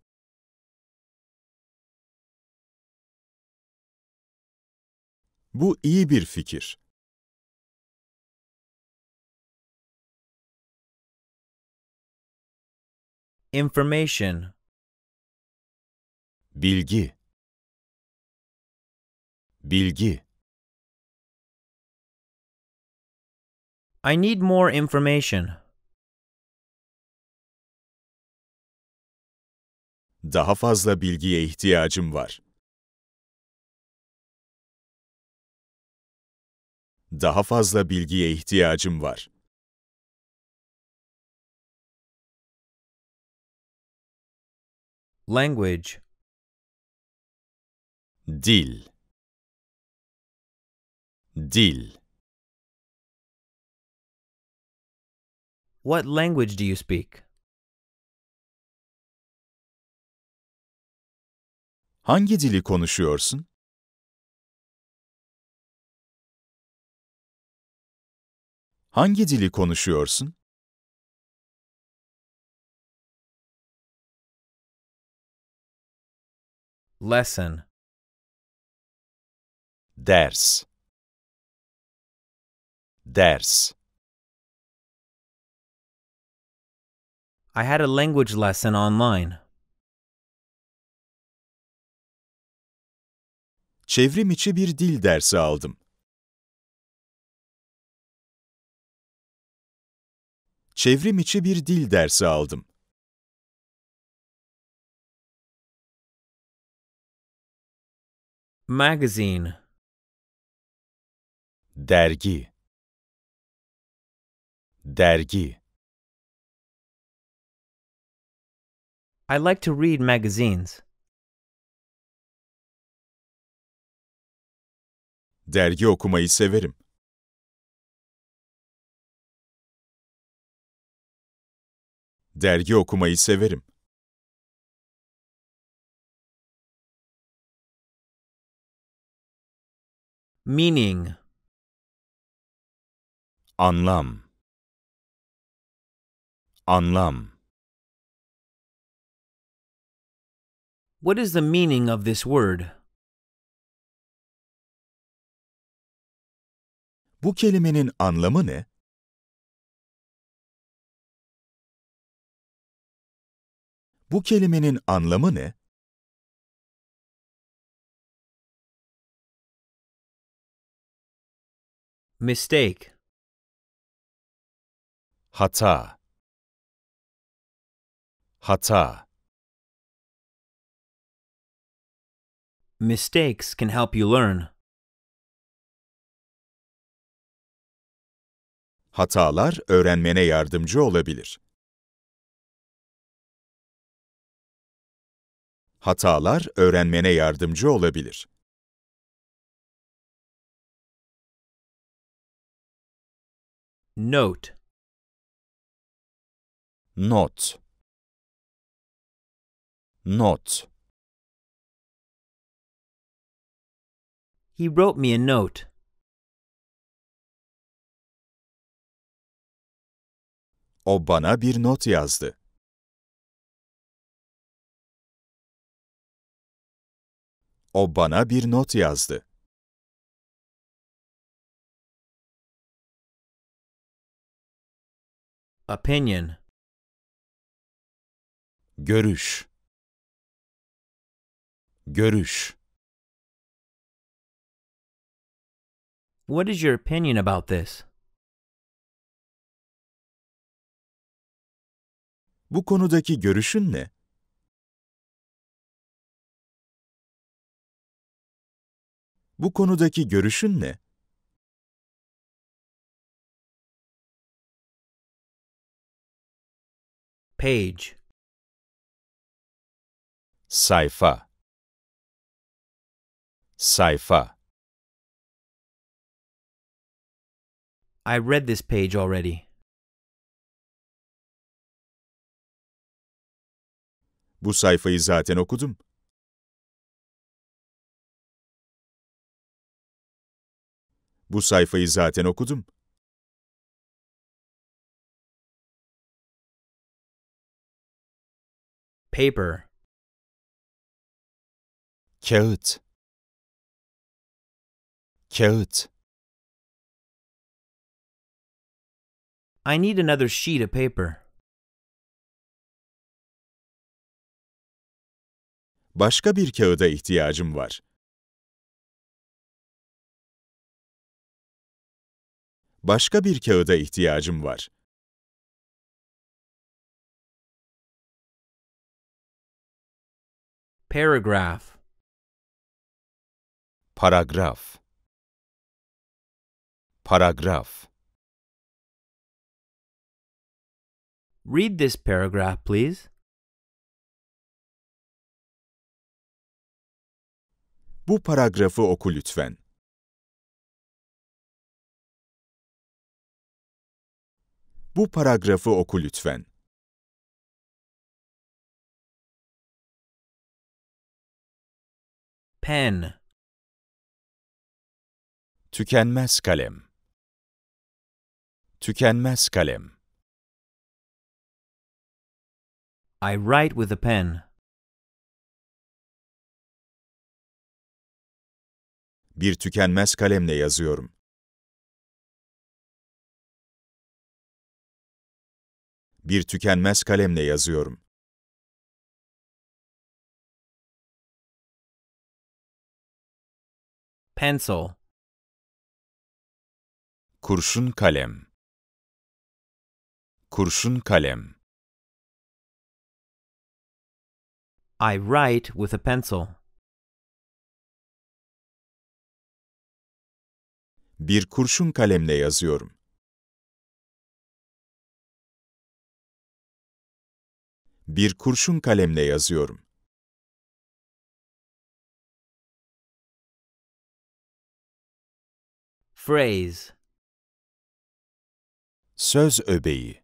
Bu iyi bir fikir. Information Bilgi Bilgi I need more information. Daha fazla bilgiye ihtiyacım var. Daha fazla bilgiye ihtiyacım var. Language Dil Dil What language do you speak? Hangi dili konuşuyorsun? Hangi dili konuşuyorsun? Lesson Ders Ders I had a language lesson online. Çevrim içi bir dil dersi aldım. Çevrim içi bir dil dersi aldım. Magazine Dergi Dergi I like to read magazines. Dergi okumayı severim. Dergi okumayı severim. Meaning Anlam Anlam What is the meaning of this word? Bu kelimenin anlamı ne? Bu kelimenin anlamı ne? Mistake. Hata. Hata. Mistakes can help you learn. Hatalar öğrenmene yardımcı olabilir. Hatalar öğrenmene yardımcı olabilir. Note. Not. Not. He wrote me a note. O bana bir not yazdı. O bana bir not yazdı. Opinion Görüş Görüş What is your opinion about this? Bu konudaki görüşün ne? Bu konudaki görüşün ne? Page. Sayfa. Sayfa. I read this page already. Bu sayfayı zaten okudum. Bu sayfayı zaten okudum. paper kağıt kağıt I need another sheet of paper. Başka bir kağıda ihtiyacım var. Başka bir kağıda ihtiyacım var. Paragraph. Paragraph. Paragraph. Read this paragraph, please. Bu paragrafı oku lütfen. Bu paragrafı oku lütfen. Pen Tükenmez kalem Tükenmez kalem I write with a pen. Bir tükenmez kalemle yazıyorum. Bir tükenmez kalemle yazıyorum. pencil kurşun kalem kurşun kalem I write with a pencil. Bir kurşun kalemle yazıyorum. Bir kurşun kalemle yazıyorum. Phrase Söz öbeği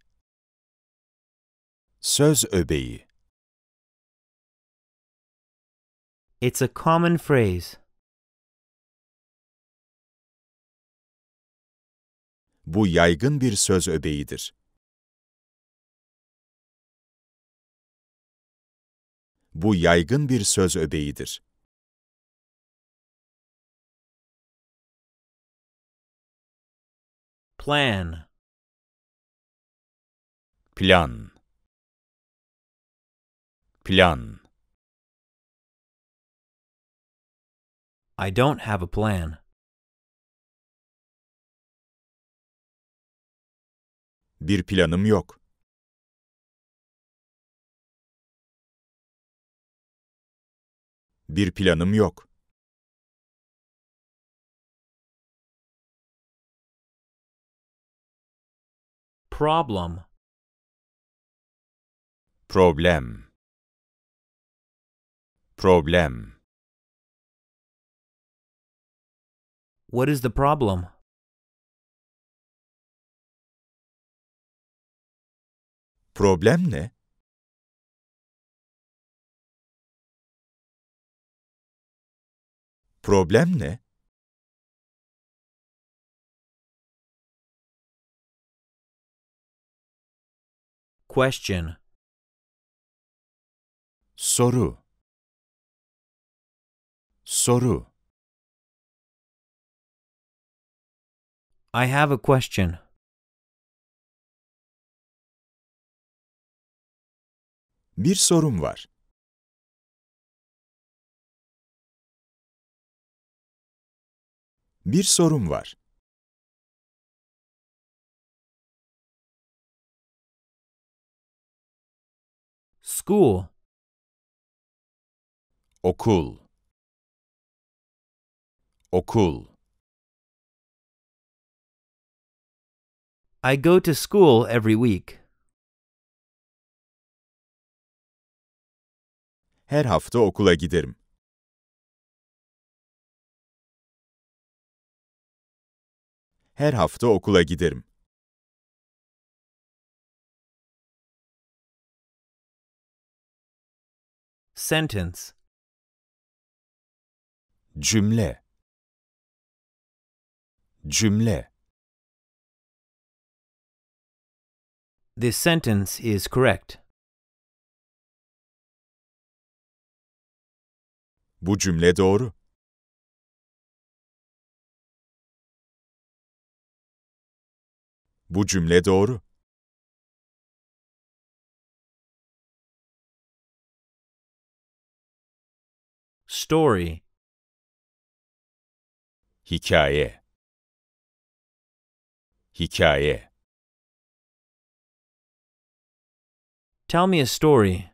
Söz öbeği It's a common phrase. Bu yaygın bir söz öbeğidir. Bu yaygın bir söz öbeğidir. Plan Plan Plan I don't have a plan. Bir planım yok. Bir planım yok. Problem. Problem. Problem. What is the problem? Problem ne? Problem ne? Question Soru Soru I have a question. Bir sorum var. Bir sorum var. School. Okul. Okul. I go to school every week. Her hafta okula giderim. Her hafta okula giderim. Sentence Cümle Cümle This sentence is correct. Bu cümle doğru. Bu cümle doğru. Story Hikaye Hikaye Tell me a story.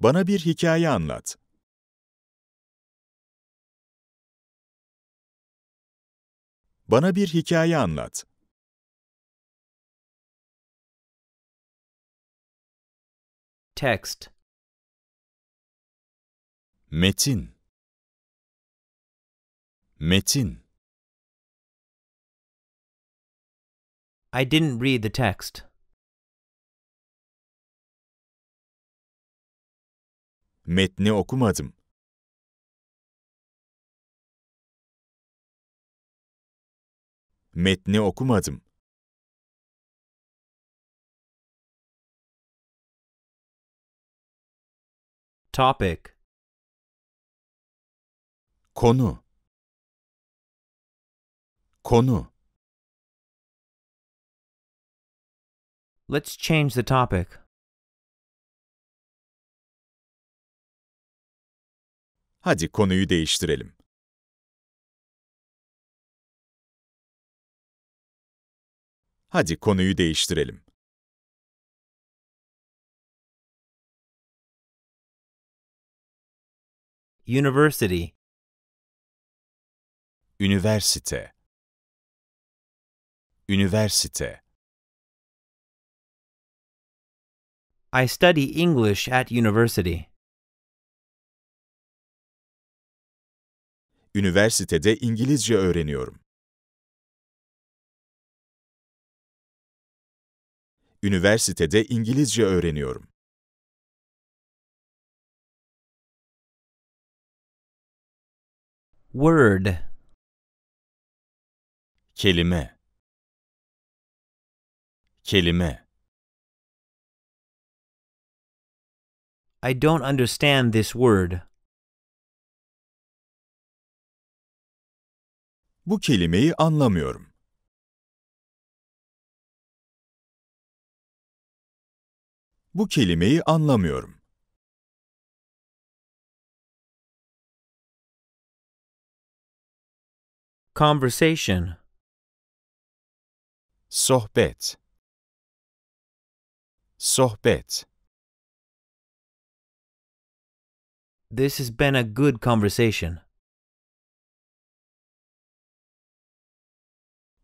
Bana bir hikaye anlat. Bana bir hikaye anlat. text. Metin Metin I didn't read the text. Metni okumadım. Metni okumadım. Topic Konu Konu Let's change the topic. Hadi konuyu değiştirelim. Hadi konuyu değiştirelim. University. Üniversite. Üniversite. I study English at university. Üniversitede İngilizce öğreniyorum. Üniversitede İngilizce öğreniyorum. Word Kelime Kelime I don't understand this word. Bu kelimeyi anlamıyorum. Bu kelimeyi anlamıyorum. Conversation Sohbet Sohbet This has been a good conversation.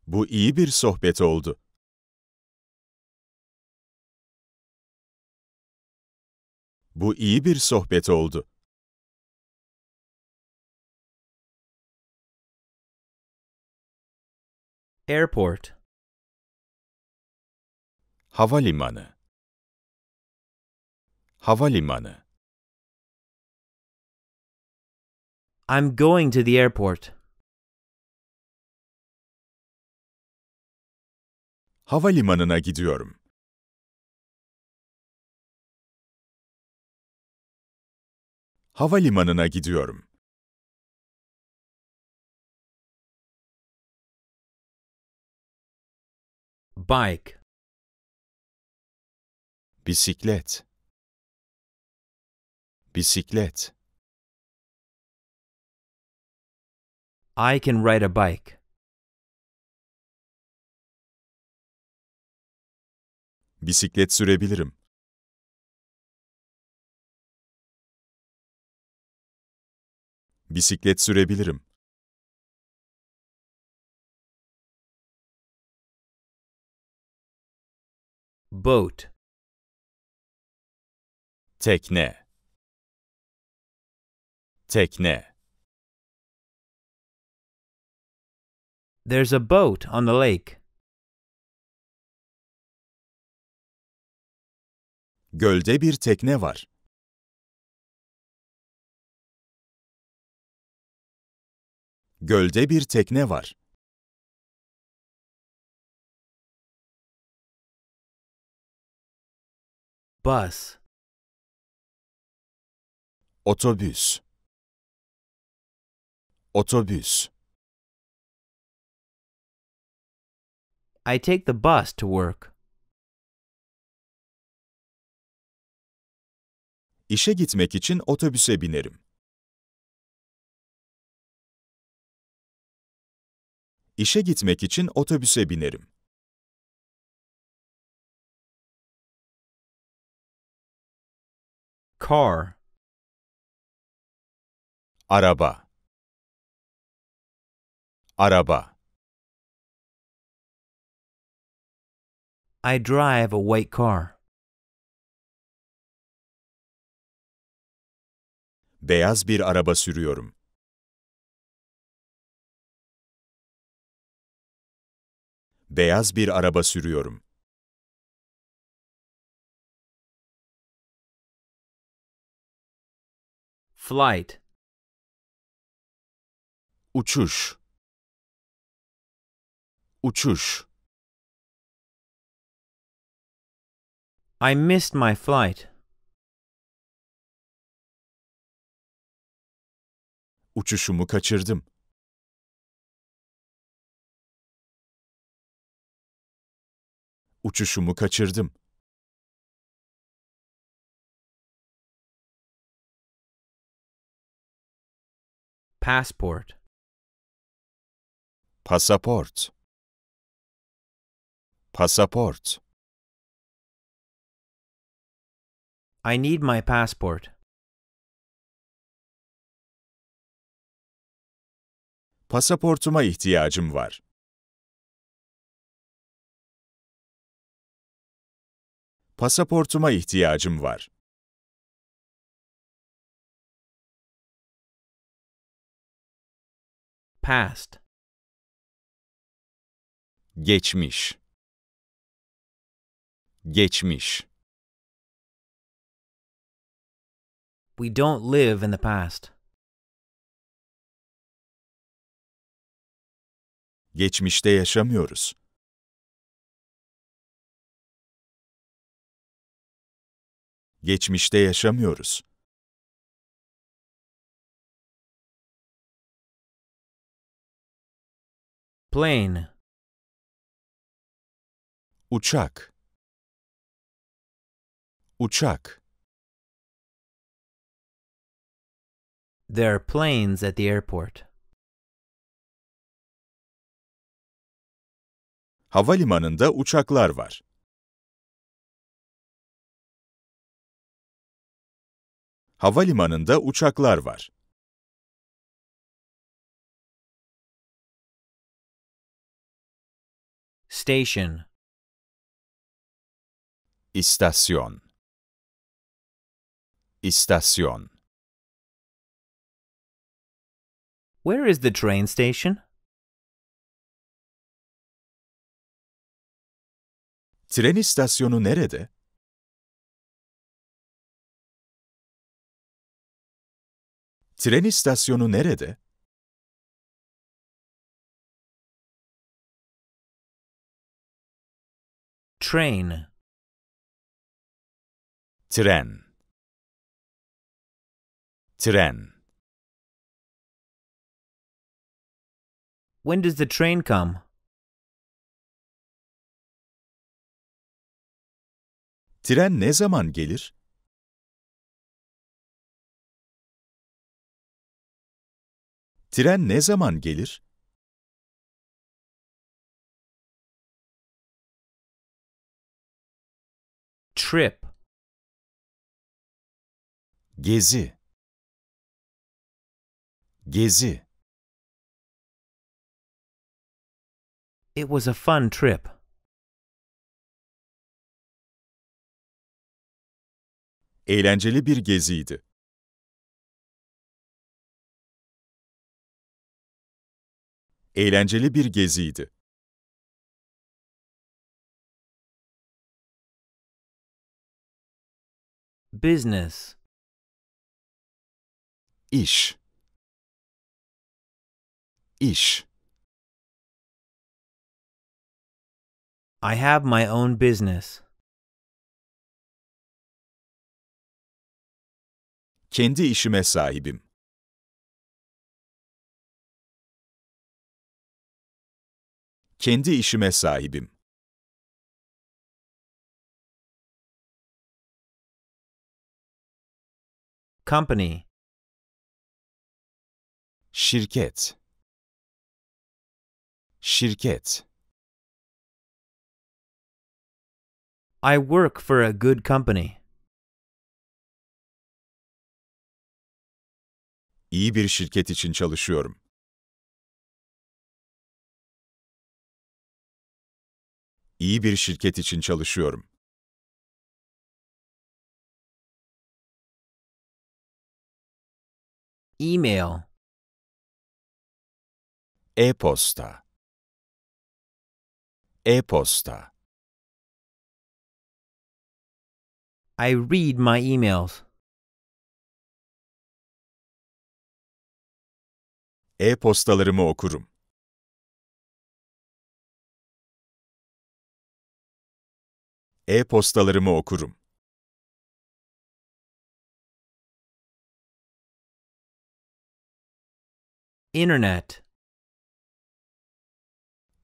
Bu iyi bir sohbet oldu. Bu iyi bir sohbet oldu. Airport Havalimanı Havalimanı I'm going to the airport. Havalimanına gidiyorum. Havalimanına gidiyorum. bike. Bisiklet. Bisiklet. I can ride a bike. Bisiklet sürebilirim. Bisiklet sürebilirim. boat tekne tekne There's a boat on the lake. Gölde bir tekne var. Gölde bir tekne var. Bus. Otobüs. Otobüs. I take the bus to work. İşe gitmek için otobüse binerim. İşe gitmek için otobüse binerim. Car. Araba. Araba. I drive a white car. Beyaz bir araba sürüyorum. Beyaz bir araba sürüyorum. Flight Uçuş Uçuş I missed my flight. Uçuşumu kaçırdım. Uçuşumu kaçırdım. passport Passaport. Passaport. I need my passport Pasaportuma ihtiyacım var. Pasaportuma ihtiyacım var. past. Geçmiş. Geçmiş. We don't live in the past. Geçmişte yaşamıyoruz. Geçmişte yaşamıyoruz. Plane. Uçak. Uçak. There are planes at the airport. Havalimanında uçaklar var. Havalimanında uçaklar var. Station Where is the train station? Tren istasyonu nerede? Tren istasyonu nerede? Train Tren Tren When does the train come? Tren ne zaman gelir? Tren ne zaman gelir? Trip. Gezi. Gezi. It was a fun trip. Eğlenceli bir geziydi. Eğlenceli bir geziydi. Business. İş. İş. I have my own business. Kendi işime sahibim. Kendi işime sahibim. Company Şirket Şirket I work for a good company. İyi bir şirket için çalışıyorum. İyi bir şirket için çalışıyorum. email e-posta e-posta I read my emails. E-postalarımı okurum. E-postalarımı okurum. Internet.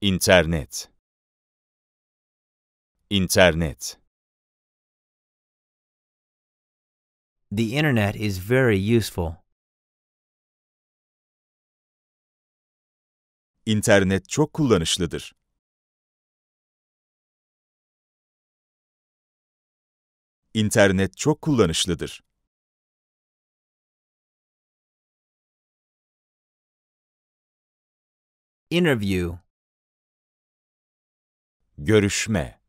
internet, internet. The internet is very useful. İnternet çok kullanışlıdır. İnternet çok kullanışlıdır. Interview Görüşme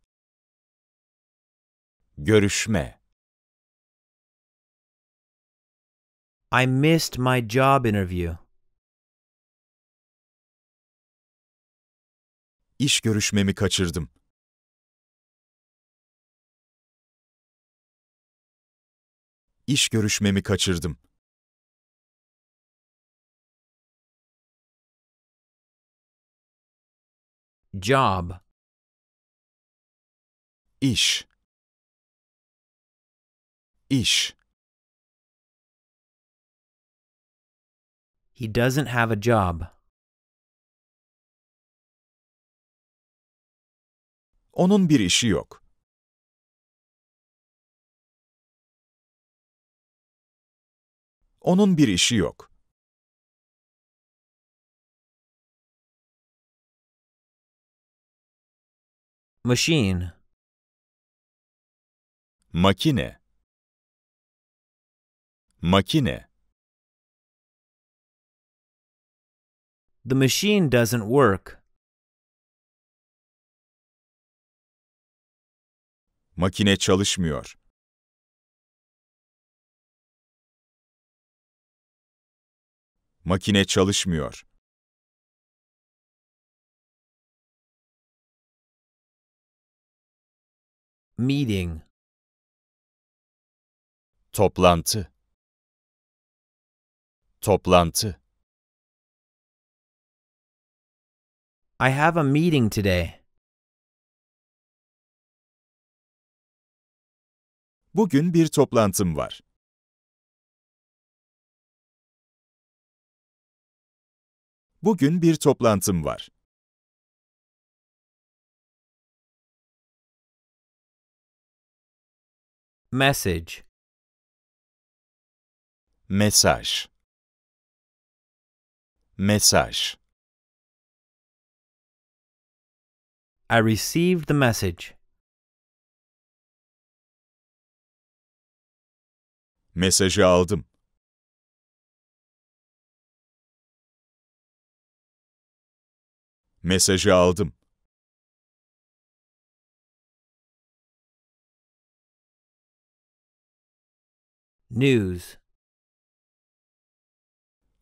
Görüşme I missed my job interview. İş görüşmemi kaçırdım. İş görüşmemi kaçırdım. Job. Ish. Ish. He doesn't have a job. Onun bir işi yok. Onun bir işi yok. Machine. Makine. Makine. The machine doesn't work. Makine çalışmıyor. Makine çalışmıyor. Meeting Toplantı Toplantı I have a meeting today. Bugün bir toplantım var. Bugün bir toplantım var. Message. Message. Message. I received the message. Mesajı aldım. Mesajı aldım. News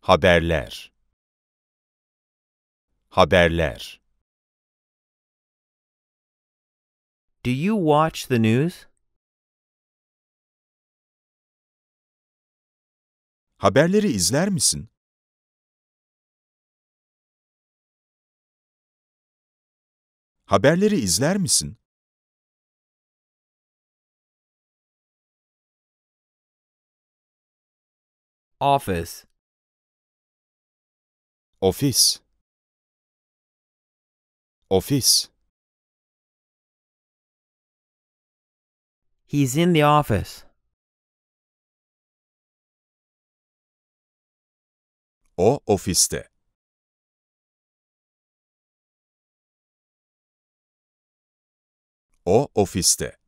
Haberler Haberler Do you watch the news? Haberleri izler misin? Haberleri izler misin? office office office he's in the office o ofiste o ofiste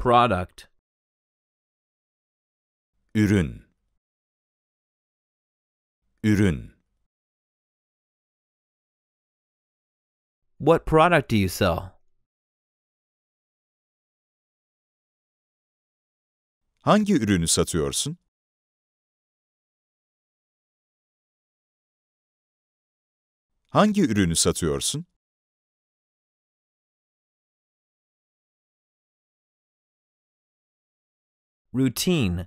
Product Ürün Ürün What product do you sell? Hangi ürünü satıyorsun? Hangi ürünü satıyorsun? routine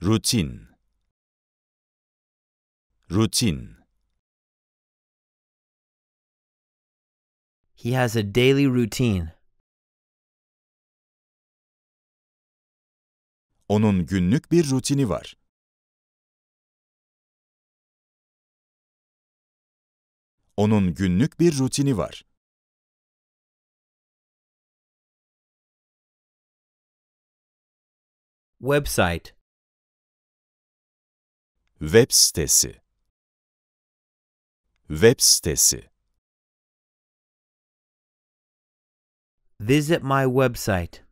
routine routine he has a daily routine onun günlük bir rutini var onun günlük bir rutini var Website Web sitesi Web sitesi Visit my website.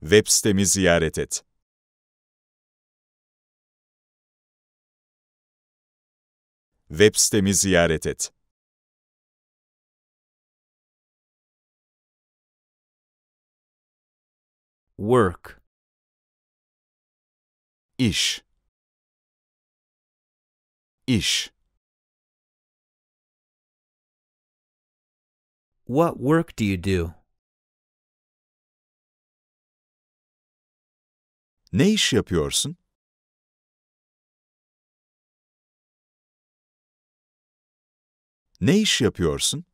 Web sitemi ziyaret et. Web sitemi ziyaret et. work. İş İş What work do you do? Ne iş yapıyorsun? Ne iş yapıyorsun?